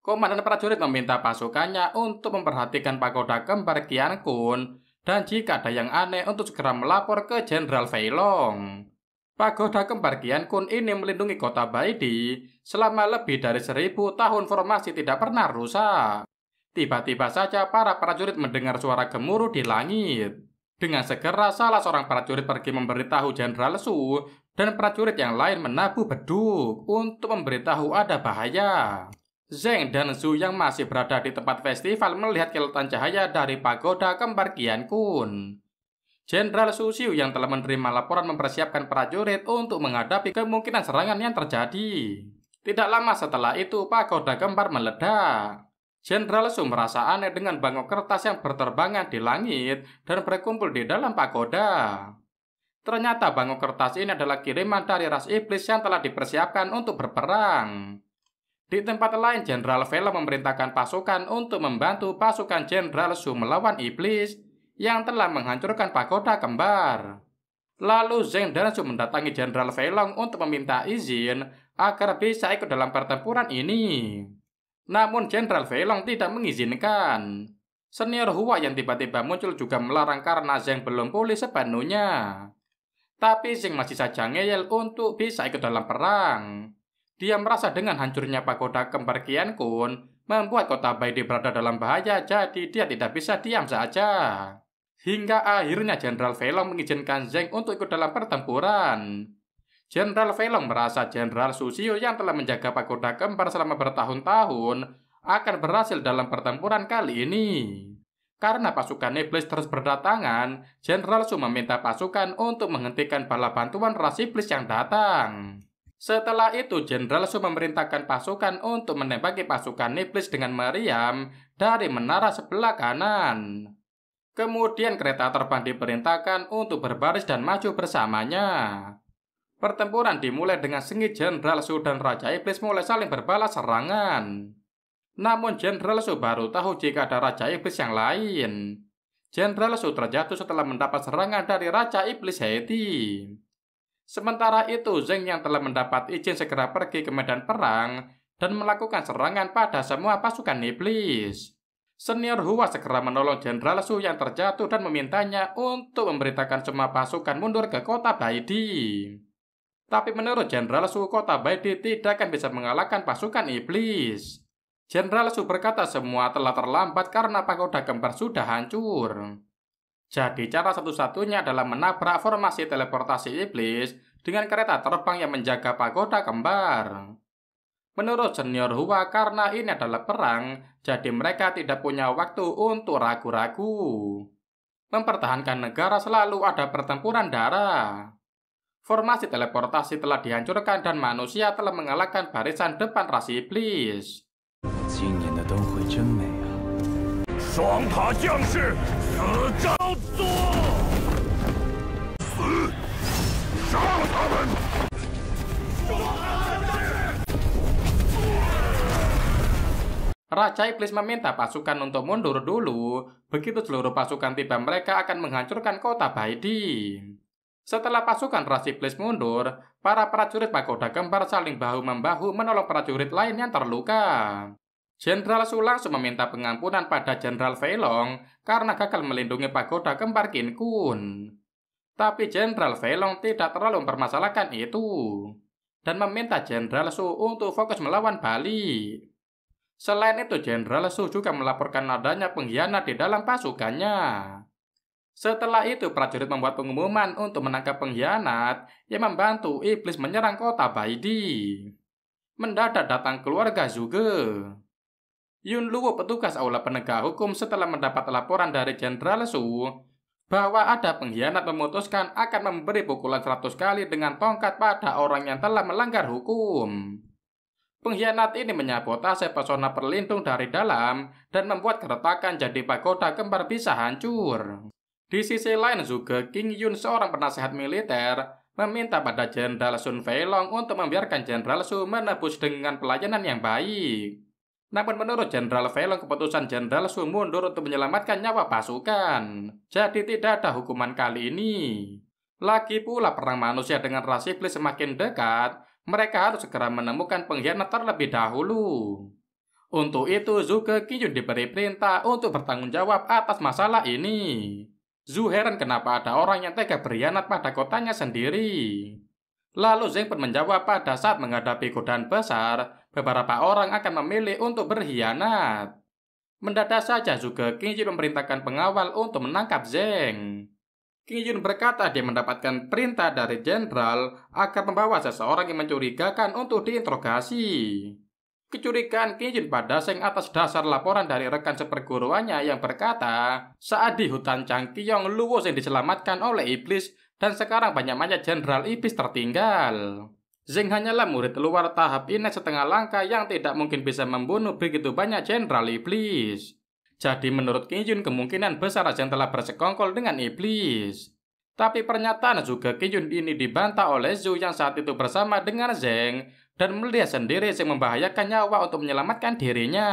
Speaker 1: Komandan prajurit meminta pasukannya untuk memperhatikan pagoda kembar Kian Kun dan jika ada yang aneh untuk segera melapor ke Jenderal Feilong. Pagoda kembar Kian Kun ini melindungi kota Baidi selama lebih dari seribu tahun formasi tidak pernah rusak. Tiba-tiba saja para prajurit mendengar suara gemuruh di langit. Dengan segera salah seorang prajurit pergi memberitahu Jenderal Lesu dan prajurit yang lain menabuh beduk untuk memberitahu ada bahaya. Zeng dan Zhu yang masih berada di tempat festival melihat kilatan cahaya dari pagoda kembar Kian Kun. Jenderal Su Xiu yang telah menerima laporan mempersiapkan prajurit untuk menghadapi kemungkinan serangan yang terjadi. Tidak lama setelah itu, pagoda kembar meledak. Jenderal Su merasa aneh dengan bangau kertas yang berterbangan di langit dan berkumpul di dalam pagoda. Ternyata bangau kertas ini adalah kiriman dari ras iblis yang telah dipersiapkan untuk berperang. Di tempat lain, Jenderal Vela memerintahkan pasukan untuk membantu pasukan Jenderal Su melawan iblis yang telah menghancurkan pagoda kembar. Lalu Zeng dan Su mendatangi Jenderal Velong untuk meminta izin agar bisa ikut dalam pertempuran ini. Namun Jenderal Velong tidak mengizinkan. Senior Hua yang tiba-tiba muncul juga melarang karena Zeng belum pulih sepenuhnya. Tapi Zeng masih saja ngeyel untuk bisa ikut dalam perang. Dia merasa dengan hancurnya pagoda kembar Kian Kun membuat kota Baidi berada dalam bahaya jadi dia tidak bisa diam saja. Hingga akhirnya Jenderal Velong mengizinkan Zeng untuk ikut dalam pertempuran. Jenderal Velong merasa Jenderal Susio yang telah menjaga pagoda kembar selama bertahun-tahun akan berhasil dalam pertempuran kali ini. Karena pasukan iblis terus berdatangan, Jenderal Su meminta pasukan untuk menghentikan bala bantuan ras iblis yang datang. Setelah itu, Jenderal Su memerintahkan pasukan untuk menembaki pasukan iblis dengan meriam dari menara sebelah kanan. Kemudian kereta terbang diperintahkan untuk berbaris dan maju bersamanya. Pertempuran dimulai dengan sengit Jenderal Su dan Raja Iblis mulai saling berbalas serangan. Namun Jenderal Su baru tahu jika ada Raja Iblis yang lain. Jenderal Su terjatuh setelah mendapat serangan dari Raja Iblis Haiti. Sementara itu Zeng yang telah mendapat izin segera pergi ke medan perang dan melakukan serangan pada semua pasukan Iblis. Senior Hua segera menolong Jenderal Su yang terjatuh dan memintanya untuk memberitakan semua pasukan mundur ke kota Baidi. Tapi menurut Jenderal Su kota Baidi tidak akan bisa mengalahkan pasukan iblis. Jenderal Su berkata semua telah terlambat karena pagoda kembar sudah hancur. Jadi cara satu-satunya adalah menabrak formasi teleportasi iblis dengan kereta terbang yang menjaga pagoda kembar. Menurut senior Hua karena ini adalah perang, jadi mereka tidak punya waktu untuk ragu-ragu. Mempertahankan negara selalu ada pertempuran darah. Formasi teleportasi telah dihancurkan dan manusia telah mengalahkan barisan depan ras iblis. Raja Iblis meminta pasukan untuk mundur dulu. Begitu seluruh pasukan tiba mereka akan menghancurkan kota Baidi. Setelah pasukan Rasiblis mundur, para prajurit pagoda kembar saling bahu-membahu menolong prajurit lain yang terluka. Jenderal Su langsung meminta pengampunan pada Jenderal Velong karena gagal melindungi pagoda kembar Kin Kun. Tapi Jenderal Velong tidak terlalu mempermasalahkan itu dan meminta Jenderal Su untuk fokus melawan Bali. Selain itu, Jenderal Su juga melaporkan adanya pengkhianat di dalam pasukannya. Setelah itu prajurit membuat pengumuman untuk menangkap pengkhianat yang membantu iblis menyerang kota Baidi. Mendadak datang keluarga juga. Yun Luo petugas aula penegak hukum setelah mendapat laporan dari Jenderal Su bahwa ada pengkhianat memutuskan akan memberi pukulan 100 kali dengan tongkat pada orang yang telah melanggar hukum. Pengkhianat ini menyabotase pesona perlindung dari dalam dan membuat keretakan jadi pagoda kembar bisa hancur. Di sisi lain juga, King Yun seorang penasehat militer meminta pada Jenderal Sun Feilong untuk membiarkan Jenderal Su menebus dengan pelayanan yang baik. Namun menurut Jenderal Feilong, keputusan Jenderal Su mundur untuk menyelamatkan nyawa pasukan. Jadi tidak ada hukuman kali ini. Lagi pula perang manusia dengan ras iblis semakin dekat, mereka harus segera menemukan pengkhianat terlebih dahulu. Untuk itu, Zuke Kiyun diberi perintah untuk bertanggung jawab atas masalah ini. Zhu heran kenapa ada orang yang tega berkhianat pada kotanya sendiri. Lalu Zeng pun menjawab pada saat menghadapi godaan besar, beberapa orang akan memilih untuk berkhianat. Mendadak saja juga King Jin memerintahkan pengawal untuk menangkap Zeng. King Jin berkata dia mendapatkan perintah dari jenderal agar membawa seseorang yang mencurigakan untuk diinterogasi. Kecurigaan Kyunjin pada Seng atas dasar laporan dari rekan seperguruannya yang berkata, saat di hutan Changkyong Luwo yang diselamatkan oleh iblis dan sekarang banyak-banyak jenderal iblis tertinggal. Zeng hanyalah murid luar tahap ini setengah langkah yang tidak mungkin bisa membunuh begitu banyak jenderal iblis. Jadi menurut Kijun kemungkinan besar Zeng telah bersekongkol dengan iblis. Tapi pernyataan juga Kijun ini dibantah oleh Zhu yang saat itu bersama dengan Zeng dan melihat sendiri yang membahayakan nyawa untuk menyelamatkan dirinya.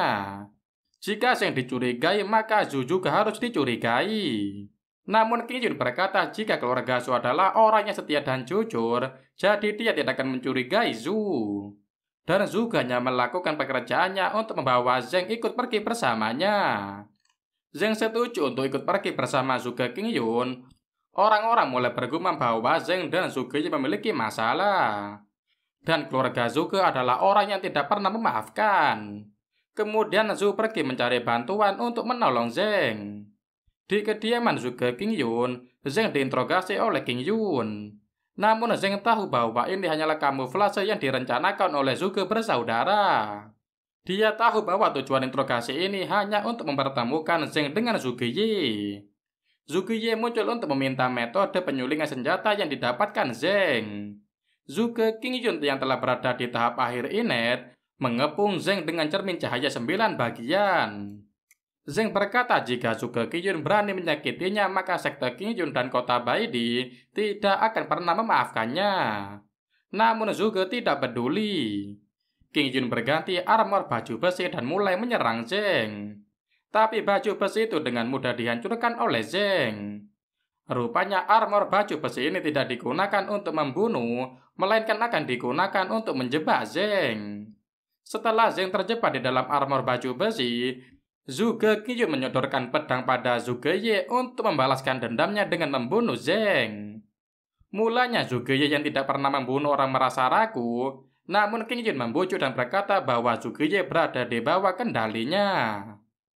Speaker 1: Jika yang dicurigai, maka Zhu juga harus dicurigai. Namun Kijun berkata jika keluarga Zhu adalah orang yang setia dan jujur, jadi dia tidak akan mencurigai Zhu. Dan Zhu hanya melakukan pekerjaannya untuk membawa Zeng ikut pergi bersamanya. Zeng setuju untuk ikut pergi bersama Zhu ke Yun. Orang-orang mulai bergumam bahwa Zeng dan Zhu memiliki masalah. Dan keluarga Zuke adalah orang yang tidak pernah memaafkan. Kemudian Zu pergi mencari bantuan untuk menolong Zeng. Di kediaman Zuke King Yun, Zeng diinterogasi oleh King Yun. Namun Zeng tahu bahwa ini hanyalah kamuflase yang direncanakan oleh Zuke bersaudara. Dia tahu bahwa tujuan interogasi ini hanya untuk mempertemukan Zeng dengan Zuke Yi muncul untuk meminta metode penyulingan senjata yang didapatkan Zeng. Zuge Yun yang telah berada di tahap akhir Inet mengepung Zeng dengan cermin cahaya sembilan bagian. Zeng berkata jika Zuge Yun berani menyakitinya maka sekte King Yun dan kota Baidi tidak akan pernah memaafkannya. Namun Zuge tidak peduli. King Yun berganti armor baju besi dan mulai menyerang Zeng. Tapi baju besi itu dengan mudah dihancurkan oleh Zeng. Rupanya armor baju besi ini tidak digunakan untuk membunuh, melainkan akan digunakan untuk menjebak Zeng. Setelah Zeng terjebak di dalam armor baju besi, Zuge Kiyu menyodorkan pedang pada Zuge Ye untuk membalaskan dendamnya dengan membunuh Zeng. Mulanya Zuge Ye yang tidak pernah membunuh orang merasa ragu, namun Kyu membujuk dan berkata bahwa Zuge Ye berada di bawah kendalinya.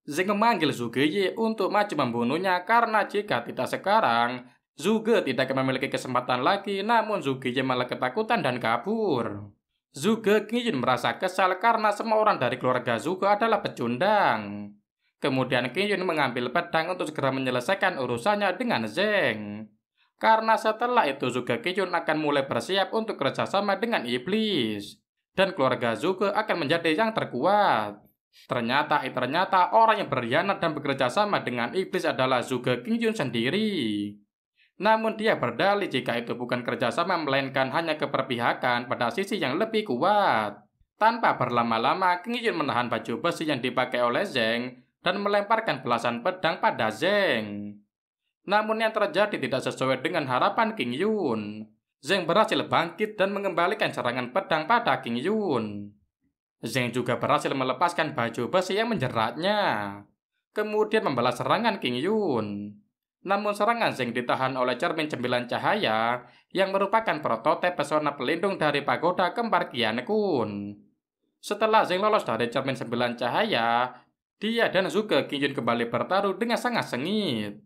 Speaker 1: Zeng memanggil Zugeye untuk maju membunuhnya karena jika tidak sekarang, Zuge tidak akan memiliki kesempatan lagi namun Zugeye malah ketakutan dan kabur. Zuge Qiyin merasa kesal karena semua orang dari keluarga Zuge adalah pecundang. Kemudian Qiyin mengambil pedang untuk segera menyelesaikan urusannya dengan Zeng. Karena setelah itu Zuge Qiyin akan mulai bersiap untuk kerjasama dengan Iblis dan keluarga Zuge akan menjadi yang terkuat. Ternyata, eh, ternyata orang yang berkhianat dan bekerja sama dengan iblis adalah Zuge King Yun sendiri. Namun dia berdalih jika itu bukan kerjasama melainkan hanya keperpihakan pada sisi yang lebih kuat. Tanpa berlama-lama, King Yun menahan baju besi yang dipakai oleh Zeng dan melemparkan belasan pedang pada Zeng. Namun yang terjadi tidak sesuai dengan harapan King Yun. Zeng berhasil bangkit dan mengembalikan serangan pedang pada King Yun. Zeng juga berhasil melepaskan baju besi yang menjeratnya. Kemudian membalas serangan King Yun. Namun serangan Zeng ditahan oleh cermin cembilan cahaya yang merupakan prototipe pesona pelindung dari pagoda kembar Kian Kun. Setelah Zeng lolos dari cermin sembilan cahaya, dia dan Zuge King Yun kembali bertarung dengan sangat sengit.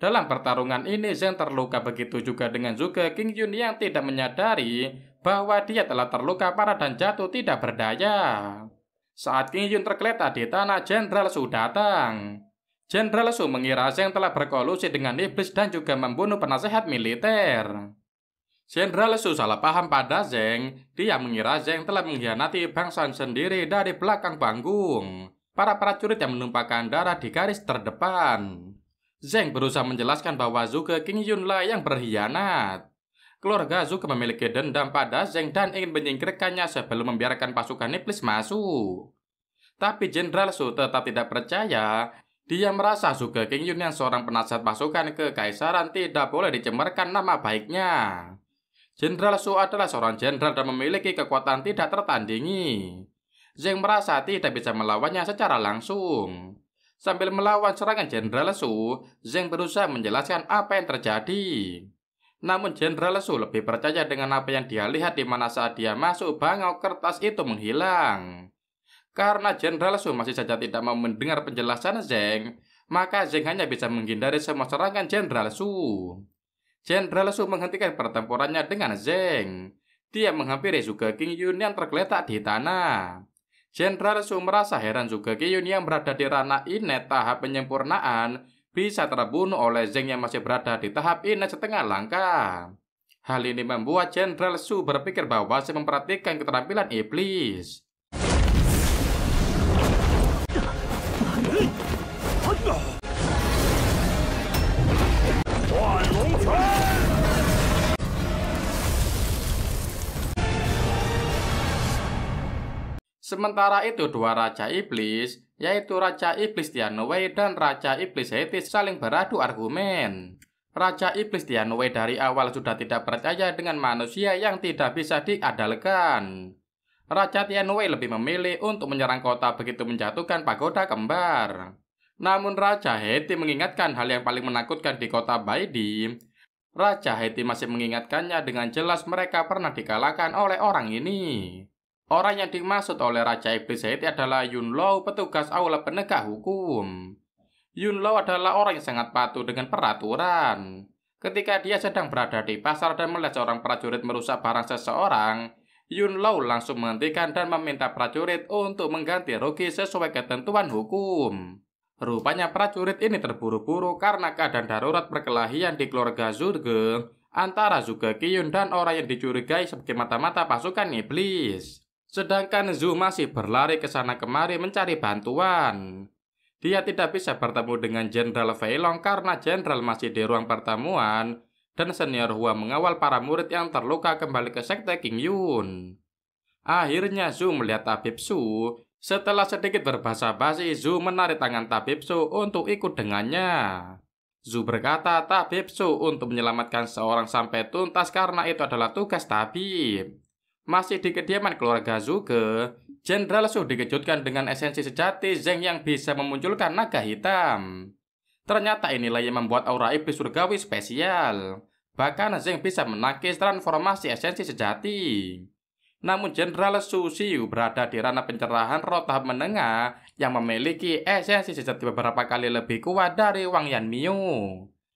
Speaker 1: Dalam pertarungan ini, Zeng terluka begitu juga dengan Zuge King Yun yang tidak menyadari bahwa dia telah terluka parah dan jatuh tidak berdaya. Saat King Yun tergeletak di tanah, Jenderal Su datang. Jenderal Su mengira Zeng telah berkolusi dengan iblis dan juga membunuh penasehat militer. Jenderal Su salah paham pada Zeng. Dia mengira Zeng telah mengkhianati bangsa sendiri dari belakang panggung. Para prajurit yang menumpahkan darah di garis terdepan. Zeng berusaha menjelaskan bahwa Zuge King Yun lah yang berkhianat. Keluarga Azuka memiliki dendam pada Zeng dan ingin menyingkirkannya sebelum membiarkan pasukan iblis masuk. Tapi Jenderal Su tetap tidak percaya. Dia merasa Suga King Yun yang seorang penasihat pasukan ke Kaisaran, tidak boleh dicemarkan nama baiknya. Jenderal Su adalah seorang jenderal dan memiliki kekuatan tidak tertandingi. Zeng merasa tidak bisa melawannya secara langsung. Sambil melawan serangan Jenderal Su, Zeng berusaha menjelaskan apa yang terjadi. Namun Jenderal Su lebih percaya dengan apa yang dia lihat di mana saat dia masuk bangau kertas itu menghilang. Karena Jenderal Su masih saja tidak mau mendengar penjelasan Zeng, maka Zeng hanya bisa menghindari semua serangan Jenderal Su. Jenderal Su menghentikan pertempurannya dengan Zeng. Dia menghampiri Zuge King Yun yang tergeletak di tanah. Jenderal Su merasa heran Zuge King Yun yang berada di ranah ini tahap penyempurnaan bisa terbunuh oleh Zeng yang masih berada di tahap ini setengah langkah. Hal ini membuat Jenderal Su berpikir bahwa sih memperhatikan keterampilan iblis. Sementara itu dua raja iblis yaitu Raja Iblis Tianwei dan Raja Iblis Hetis saling beradu argumen. Raja Iblis Tianwei dari awal sudah tidak percaya dengan manusia yang tidak bisa diadalkan. Raja Tianwei lebih memilih untuk menyerang kota begitu menjatuhkan pagoda kembar. Namun Raja Heti mengingatkan hal yang paling menakutkan di kota Baidi. Raja Heti masih mengingatkannya dengan jelas mereka pernah dikalahkan oleh orang ini. Orang yang dimaksud oleh Raja Iblis Haiti adalah Yun Low, petugas aula penegak hukum. Yun Low adalah orang yang sangat patuh dengan peraturan. Ketika dia sedang berada di pasar dan melihat seorang prajurit merusak barang seseorang, Yun Low langsung menghentikan dan meminta prajurit untuk mengganti rugi sesuai ketentuan hukum. Rupanya prajurit ini terburu-buru karena keadaan darurat perkelahian di keluarga Zurge antara Kiyun dan orang yang dicurigai sebagai mata-mata pasukan iblis. Sedangkan Zhu masih berlari ke sana kemari mencari bantuan. Dia tidak bisa bertemu dengan Jenderal Feilong karena Jenderal masih di ruang pertemuan dan senior Hua mengawal para murid yang terluka kembali ke sekte King Yun. Akhirnya Zhu melihat Tabib Su. Setelah sedikit berbahasa basi, Zhu menarik tangan Tabib Su untuk ikut dengannya. Zhu berkata Tabib Su untuk menyelamatkan seorang sampai tuntas karena itu adalah tugas Tabib. Masih di kediaman keluarga Zuge, Jenderal Su dikejutkan dengan esensi sejati Zeng yang bisa memunculkan naga hitam. Ternyata inilah yang membuat aura iblis surgawi spesial. Bahkan Zeng bisa menangkis transformasi esensi sejati. Namun Jenderal Su Xiu berada di ranah pencerahan roh tahap menengah yang memiliki esensi sejati beberapa kali lebih kuat dari Wang Yanmiu.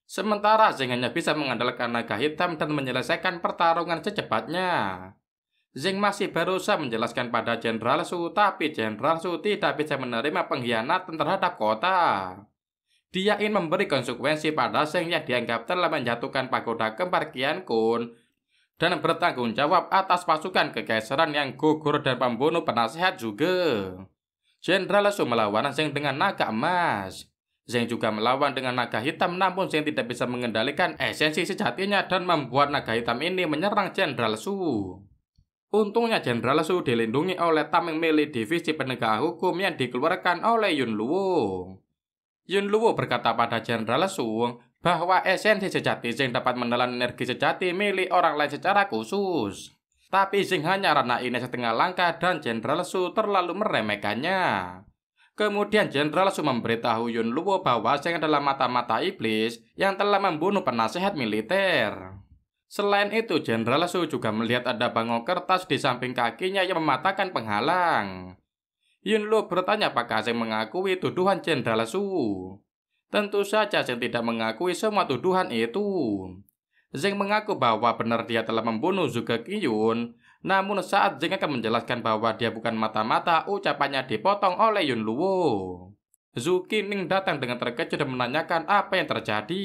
Speaker 1: Sementara Zeng hanya bisa mengandalkan naga hitam dan menyelesaikan pertarungan secepatnya. Zeng masih berusaha menjelaskan pada Jenderal Su, tapi Jenderal Su tidak bisa menerima pengkhianatan terhadap kota. Dia ingin memberi konsekuensi pada Zeng yang dianggap telah menjatuhkan pagoda kembar Kian Kun dan bertanggung jawab atas pasukan kekaisaran yang gugur dan pembunuh penasehat juga. Jenderal Su melawan Zeng dengan naga emas. Zeng juga melawan dengan naga hitam namun Zeng tidak bisa mengendalikan esensi sejatinya dan membuat naga hitam ini menyerang Jenderal Su. Untungnya Jenderal Su dilindungi oleh Tameng milik Divisi Penegak Hukum yang dikeluarkan oleh Yun Luwung. Yun Luo berkata pada Jenderal Su bahwa esensi sejati Zing dapat menelan energi sejati milik orang lain secara khusus. Tapi Zing hanya ranah ini setengah langkah dan Jenderal Su terlalu meremehkannya. Kemudian Jenderal Su memberitahu Yun Luo bahwa Zing adalah mata-mata iblis yang telah membunuh penasehat militer. Selain itu, Jenderal Su juga melihat ada bangau kertas di samping kakinya yang mematakan penghalang. Yun Lu bertanya apakah Zeng mengakui tuduhan Jenderal Su. Tentu saja Zeng tidak mengakui semua tuduhan itu. Zeng mengaku bahwa benar dia telah membunuh Zuge Qiyun, namun saat Zeng akan menjelaskan bahwa dia bukan mata-mata, ucapannya dipotong oleh Yun Luo. Zuki Ning datang dengan terkejut dan menanyakan apa yang terjadi.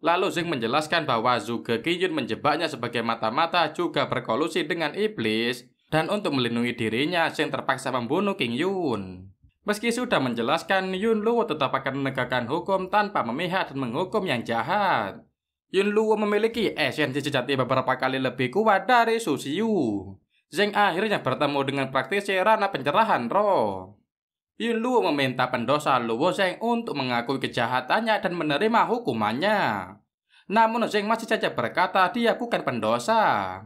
Speaker 1: Lalu Zing menjelaskan bahwa Zuge Qiyun menjebaknya sebagai mata-mata juga berkolusi dengan iblis dan untuk melindungi dirinya Zing terpaksa membunuh King Yun. Meski sudah menjelaskan, Yun Luo tetap akan menegakkan hukum tanpa memihak dan menghukum yang jahat. Yun Luo memiliki esensi sejati beberapa kali lebih kuat dari Su Xiu. Zeng akhirnya bertemu dengan praktisi Rana Pencerahan Roh. Yun Luo meminta pendosa Luo Zeng untuk mengakui kejahatannya dan menerima hukumannya. Namun Zeng masih saja berkata dia bukan pendosa.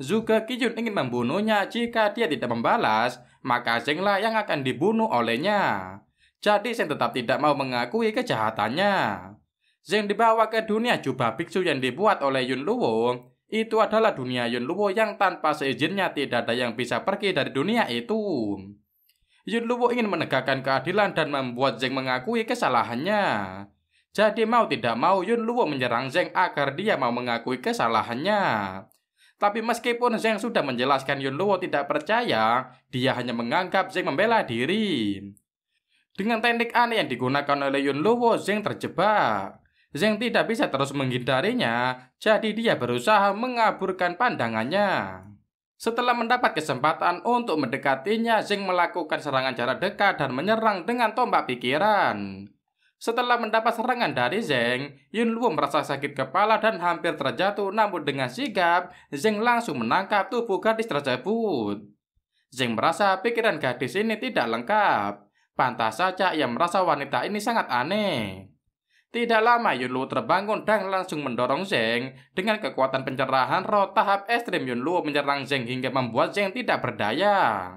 Speaker 1: Zuge Kijun ingin membunuhnya jika dia tidak membalas, maka Zeng lah yang akan dibunuh olehnya. Jadi Zeng tetap tidak mau mengakui kejahatannya. Zeng dibawa ke dunia jubah biksu yang dibuat oleh Yun Luo. Itu adalah dunia Yun Luo yang tanpa seizinnya tidak ada yang bisa pergi dari dunia itu. Yun Luo ingin menegakkan keadilan dan membuat Zeng mengakui kesalahannya. Jadi mau tidak mau Yun Luo menyerang Zeng agar dia mau mengakui kesalahannya. Tapi meskipun Zeng sudah menjelaskan Yun Luo tidak percaya, dia hanya menganggap Zeng membela diri. Dengan teknik aneh yang digunakan oleh Yun Luo, Zeng terjebak. Zeng tidak bisa terus menghindarinya, jadi dia berusaha mengaburkan pandangannya. Setelah mendapat kesempatan untuk mendekatinya, Zeng melakukan serangan jarak dekat dan menyerang dengan tombak pikiran. Setelah mendapat serangan dari Zeng, Yunluo merasa sakit kepala dan hampir terjatuh namun dengan sigap, Zeng langsung menangkap tubuh gadis tersebut. Zeng merasa pikiran gadis ini tidak lengkap. Pantas saja ia merasa wanita ini sangat aneh. Tidak lama Yunlu terbangun dan langsung mendorong Zeng. Dengan kekuatan pencerahan roh tahap ekstrim Yunlu menyerang Zeng hingga membuat Zeng tidak berdaya.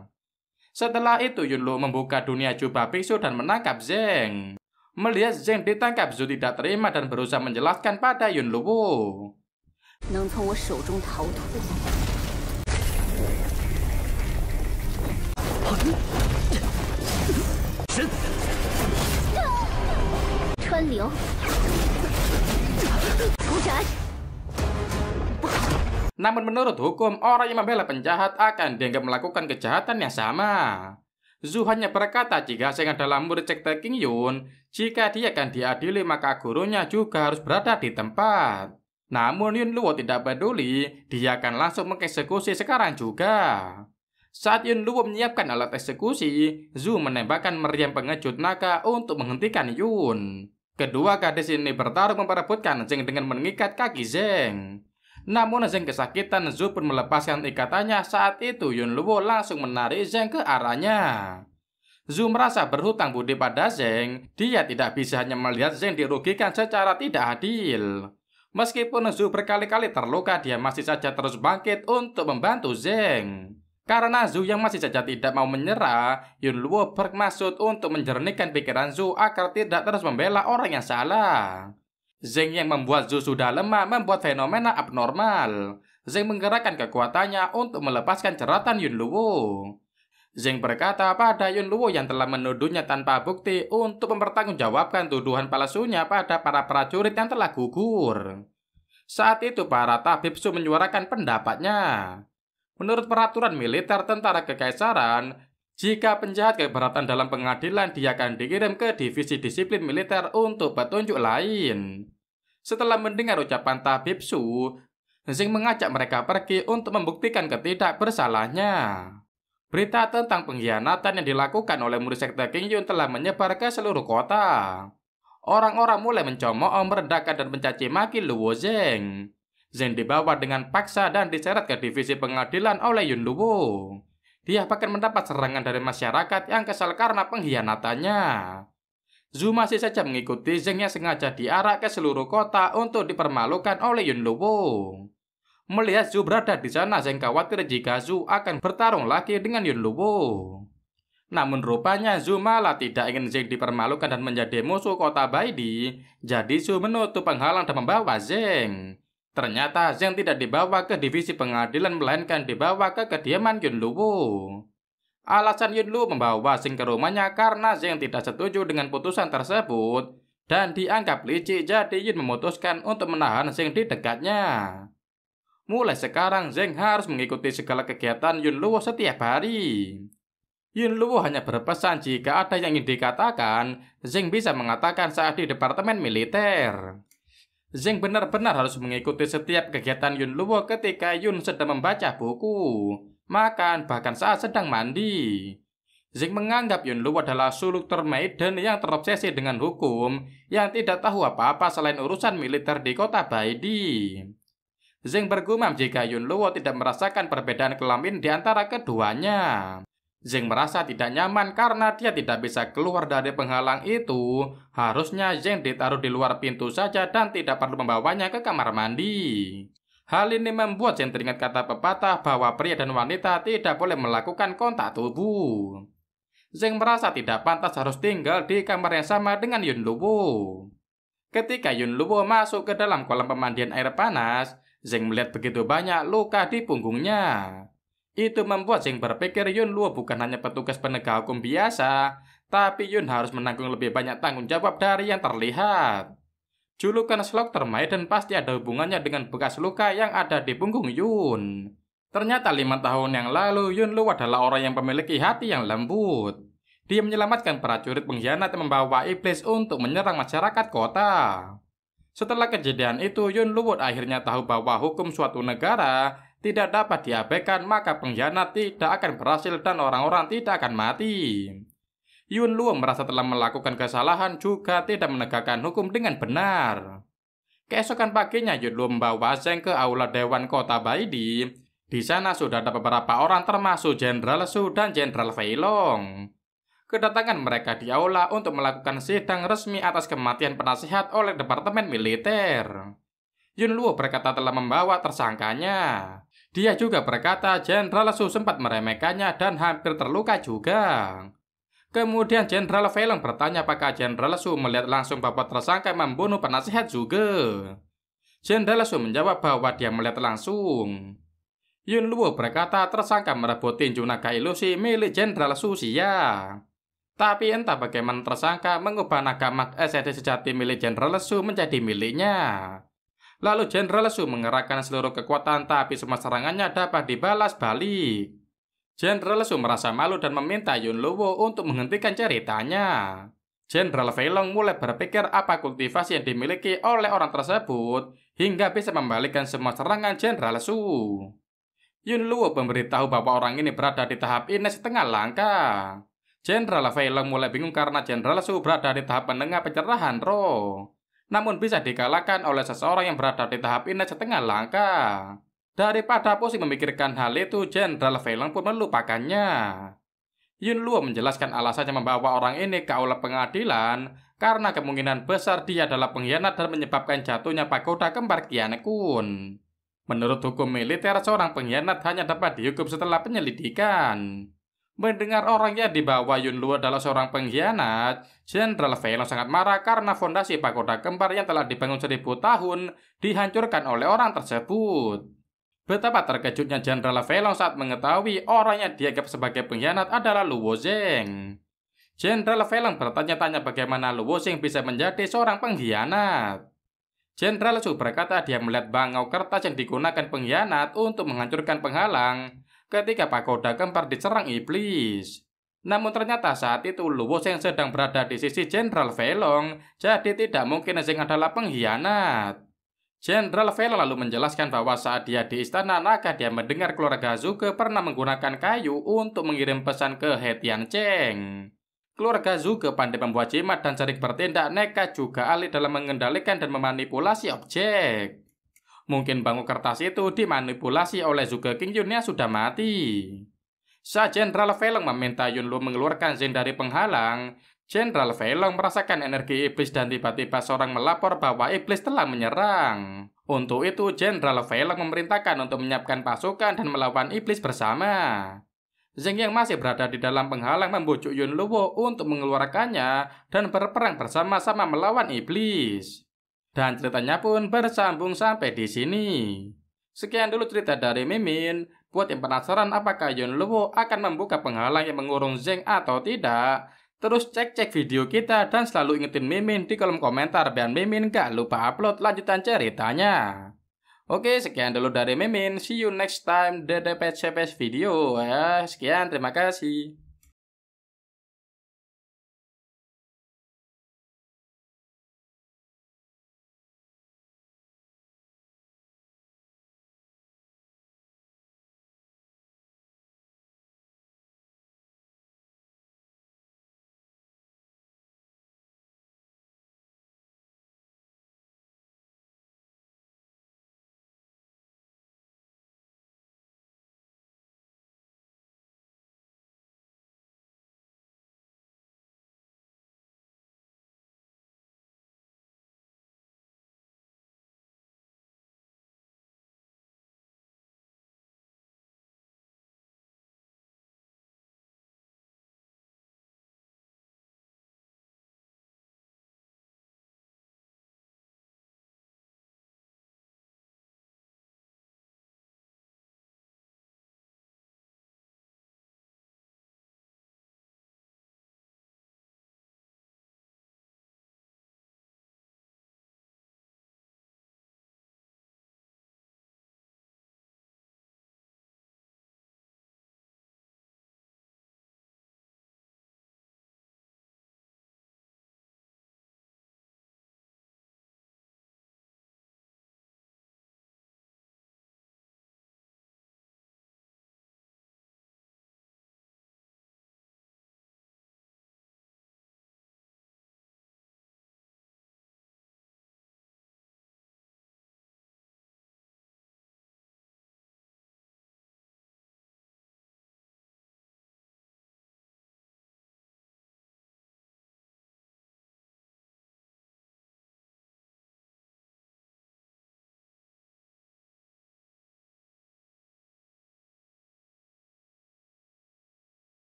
Speaker 1: Setelah itu Yunlu membuka dunia jubah biksu dan menangkap Zeng. Melihat Zeng ditangkap, Zhu tidak terima dan berusaha menjelaskan pada Yunlu namun menurut hukum, orang yang membela penjahat akan dianggap melakukan kejahatan yang sama. Zuhannya hanya berkata jika saya dalam murid Sekte King Yun, jika dia akan diadili maka gurunya juga harus berada di tempat. Namun Yun Luo tidak peduli, dia akan langsung mengeksekusi sekarang juga. Saat Yun Luo menyiapkan alat eksekusi, Zhu menembakkan meriam pengecut naga untuk menghentikan Yun. Kedua gadis ini bertarung memperebutkan Zeng dengan mengikat kaki Zeng. Namun Zeng kesakitan Zhu pun melepaskan ikatannya saat itu Yun Luo langsung menarik Zeng ke arahnya. Zhu merasa berhutang budi pada Zeng, dia tidak bisa hanya melihat Zeng dirugikan secara tidak adil. Meskipun Zhu berkali-kali terluka, dia masih saja terus bangkit untuk membantu Zeng. Karena Zhu yang masih saja tidak mau menyerah, Yun Luo bermaksud untuk menjernihkan pikiran Zhu agar tidak terus membela orang yang salah. Zeng yang membuat Zhu sudah lemah membuat fenomena abnormal. Zeng menggerakkan kekuatannya untuk melepaskan jeratan Yun Luo. Zeng berkata pada Yun Luo yang telah menuduhnya tanpa bukti untuk mempertanggungjawabkan tuduhan palsunya pada para prajurit yang telah gugur. Saat itu para tabib Su menyuarakan pendapatnya. Menurut peraturan militer tentara kekaisaran, jika penjahat keberatan dalam pengadilan, dia akan dikirim ke divisi disiplin militer untuk petunjuk lain. Setelah mendengar ucapan tabib Su, Zing mengajak mereka pergi untuk membuktikan ketidakbersalahnya. Berita tentang pengkhianatan yang dilakukan oleh murid sekte King Yun telah menyebar ke seluruh kota. Orang-orang mulai mencemooh, merendahkan dan mencaci maki Luo Zeng. Zen dibawa dengan paksa dan diseret ke divisi pengadilan oleh Yun Luo. Dia bahkan mendapat serangan dari masyarakat yang kesal karena pengkhianatannya. Zhu masih saja mengikuti Zeng yang sengaja diarak ke seluruh kota untuk dipermalukan oleh Yun Luo. Melihat Zhu berada di sana, Zeng khawatir jika Zhu akan bertarung lagi dengan Yun Luo. Namun rupanya Zhu malah tidak ingin Zeng dipermalukan dan menjadi musuh kota Baidi, jadi Zhu menutup penghalang dan membawa Zeng. Ternyata Zeng tidak dibawa ke divisi pengadilan melainkan dibawa ke kediaman Yun Luwu. Alasan Yun membawa Zeng ke rumahnya karena Zeng tidak setuju dengan putusan tersebut dan dianggap licik jadi Yun memutuskan untuk menahan Zeng di dekatnya. Mulai sekarang Zeng harus mengikuti segala kegiatan Yun setiap hari. Yun hanya berpesan jika ada yang ingin dikatakan, Zeng bisa mengatakan saat di Departemen Militer. Zeng benar-benar harus mengikuti setiap kegiatan Yun Luo ketika Yun sedang membaca buku, makan, bahkan saat sedang mandi. Zeng menganggap Yun Luo adalah suluk termaiden yang terobsesi dengan hukum, yang tidak tahu apa-apa selain urusan militer di kota Baidi. Zeng bergumam jika Yun Luo tidak merasakan perbedaan kelamin di antara keduanya. Zeng merasa tidak nyaman karena dia tidak bisa keluar dari penghalang itu. Harusnya Zeng ditaruh di luar pintu saja dan tidak perlu membawanya ke kamar mandi. Hal ini membuat Zeng teringat kata pepatah bahwa pria dan wanita tidak boleh melakukan kontak tubuh. Zeng merasa tidak pantas harus tinggal di kamar yang sama dengan Yun Luo. Ketika Yun Luo masuk ke dalam kolam pemandian air panas, Zeng melihat begitu banyak luka di punggungnya. Itu membuat Sing berpikir Yun Luo bukan hanya petugas penegak hukum biasa, tapi Yun harus menanggung lebih banyak tanggung jawab dari yang terlihat. Julukan Slok termai dan pasti ada hubungannya dengan bekas luka yang ada di punggung Yun. Ternyata lima tahun yang lalu Yun Luo adalah orang yang memiliki hati yang lembut. Dia menyelamatkan prajurit pengkhianat yang membawa iblis untuk menyerang masyarakat kota. Setelah kejadian itu, Yun Luo akhirnya tahu bahwa hukum suatu negara tidak dapat diabaikan maka pengkhianat tidak akan berhasil dan orang-orang tidak akan mati. Yun Luo merasa telah melakukan kesalahan juga tidak menegakkan hukum dengan benar. Keesokan paginya Yun Luo membawa Zeng ke aula Dewan Kota Baidi. Di sana sudah ada beberapa orang termasuk Jenderal Su dan Jenderal Feilong. Kedatangan mereka di aula untuk melakukan sidang resmi atas kematian penasihat oleh Departemen Militer. Yun Luo berkata telah membawa tersangkanya. Dia juga berkata Jenderal Su sempat meremehkannya dan hampir terluka juga. Kemudian Jenderal Veleng bertanya apakah Jenderal Su melihat langsung bahwa tersangka membunuh penasihat juga. Jenderal Su menjawab bahwa dia melihat langsung. Yun Luo berkata tersangka merebut tinju naga ilusi milik Jenderal Su siang. Tapi entah bagaimana tersangka mengubah naga mak SND sejati milik Jenderal Su menjadi miliknya. Lalu Jenderal Su mengerahkan seluruh kekuatan tapi semua serangannya dapat dibalas balik. Jenderal Su merasa malu dan meminta Yun Luo untuk menghentikan ceritanya. Jenderal Feilong mulai berpikir apa kultivasi yang dimiliki oleh orang tersebut hingga bisa membalikkan semua serangan Jenderal Su. Yun Luo memberitahu bahwa orang ini berada di tahap ini setengah langkah. Jenderal Feilong mulai bingung karena Jenderal Su berada di tahap menengah pencerahan roh namun bisa dikalahkan oleh seseorang yang berada di tahap ini setengah langkah. Daripada pusing memikirkan hal itu, Jenderal Veleng pun melupakannya. Yun Luo menjelaskan alasannya membawa orang ini ke aula pengadilan karena kemungkinan besar dia adalah pengkhianat dan menyebabkan jatuhnya pagoda kembar Kianekun. Menurut hukum militer, seorang pengkhianat hanya dapat dihukum setelah penyelidikan. Mendengar orangnya di bawah Yunlu adalah seorang pengkhianat, Jenderal Velo sangat marah karena fondasi pagoda kembar yang telah dibangun seribu tahun dihancurkan oleh orang tersebut. Betapa terkejutnya Jenderal Velo saat mengetahui orang yang dianggap sebagai pengkhianat adalah Luo Zeng. Jenderal Velong bertanya-tanya bagaimana Luo Xing bisa menjadi seorang pengkhianat. Jenderal Su berkata dia melihat bangau kertas yang digunakan pengkhianat untuk menghancurkan penghalang ketika pagoda kembar diserang iblis. Namun ternyata saat itu Luwo yang sedang berada di sisi Jenderal Velong, jadi tidak mungkin Zeng adalah pengkhianat. Jenderal Velong lalu menjelaskan bahwa saat dia di istana naga dia mendengar keluarga Zuke pernah menggunakan kayu untuk mengirim pesan ke Hetian Cheng. Keluarga Zuke pandai membuat jimat dan sering bertindak nekat juga ahli dalam mengendalikan dan memanipulasi objek. Mungkin bangku kertas itu dimanipulasi oleh Zuge King Yunnya sudah mati. Saat Jenderal Velong meminta Yunlu mengeluarkan Zen dari penghalang, Jenderal Velong merasakan energi iblis dan tiba-tiba seorang melapor bahwa iblis telah menyerang. Untuk itu, Jenderal Velong memerintahkan untuk menyiapkan pasukan dan melawan iblis bersama. Zeng yang masih berada di dalam penghalang membujuk Yunluo untuk mengeluarkannya dan berperang bersama-sama melawan iblis. Dan ceritanya pun bersambung sampai di sini. Sekian dulu cerita dari Mimin. Buat yang penasaran apakah Luo akan membuka penghalang yang mengurung Zeng atau tidak, terus cek-cek video kita dan selalu ingetin Mimin di kolom komentar biar Mimin gak lupa upload lanjutan ceritanya. Oke, sekian dulu dari Mimin. See you next time the DDPCPS video. Ya, sekian, terima kasih.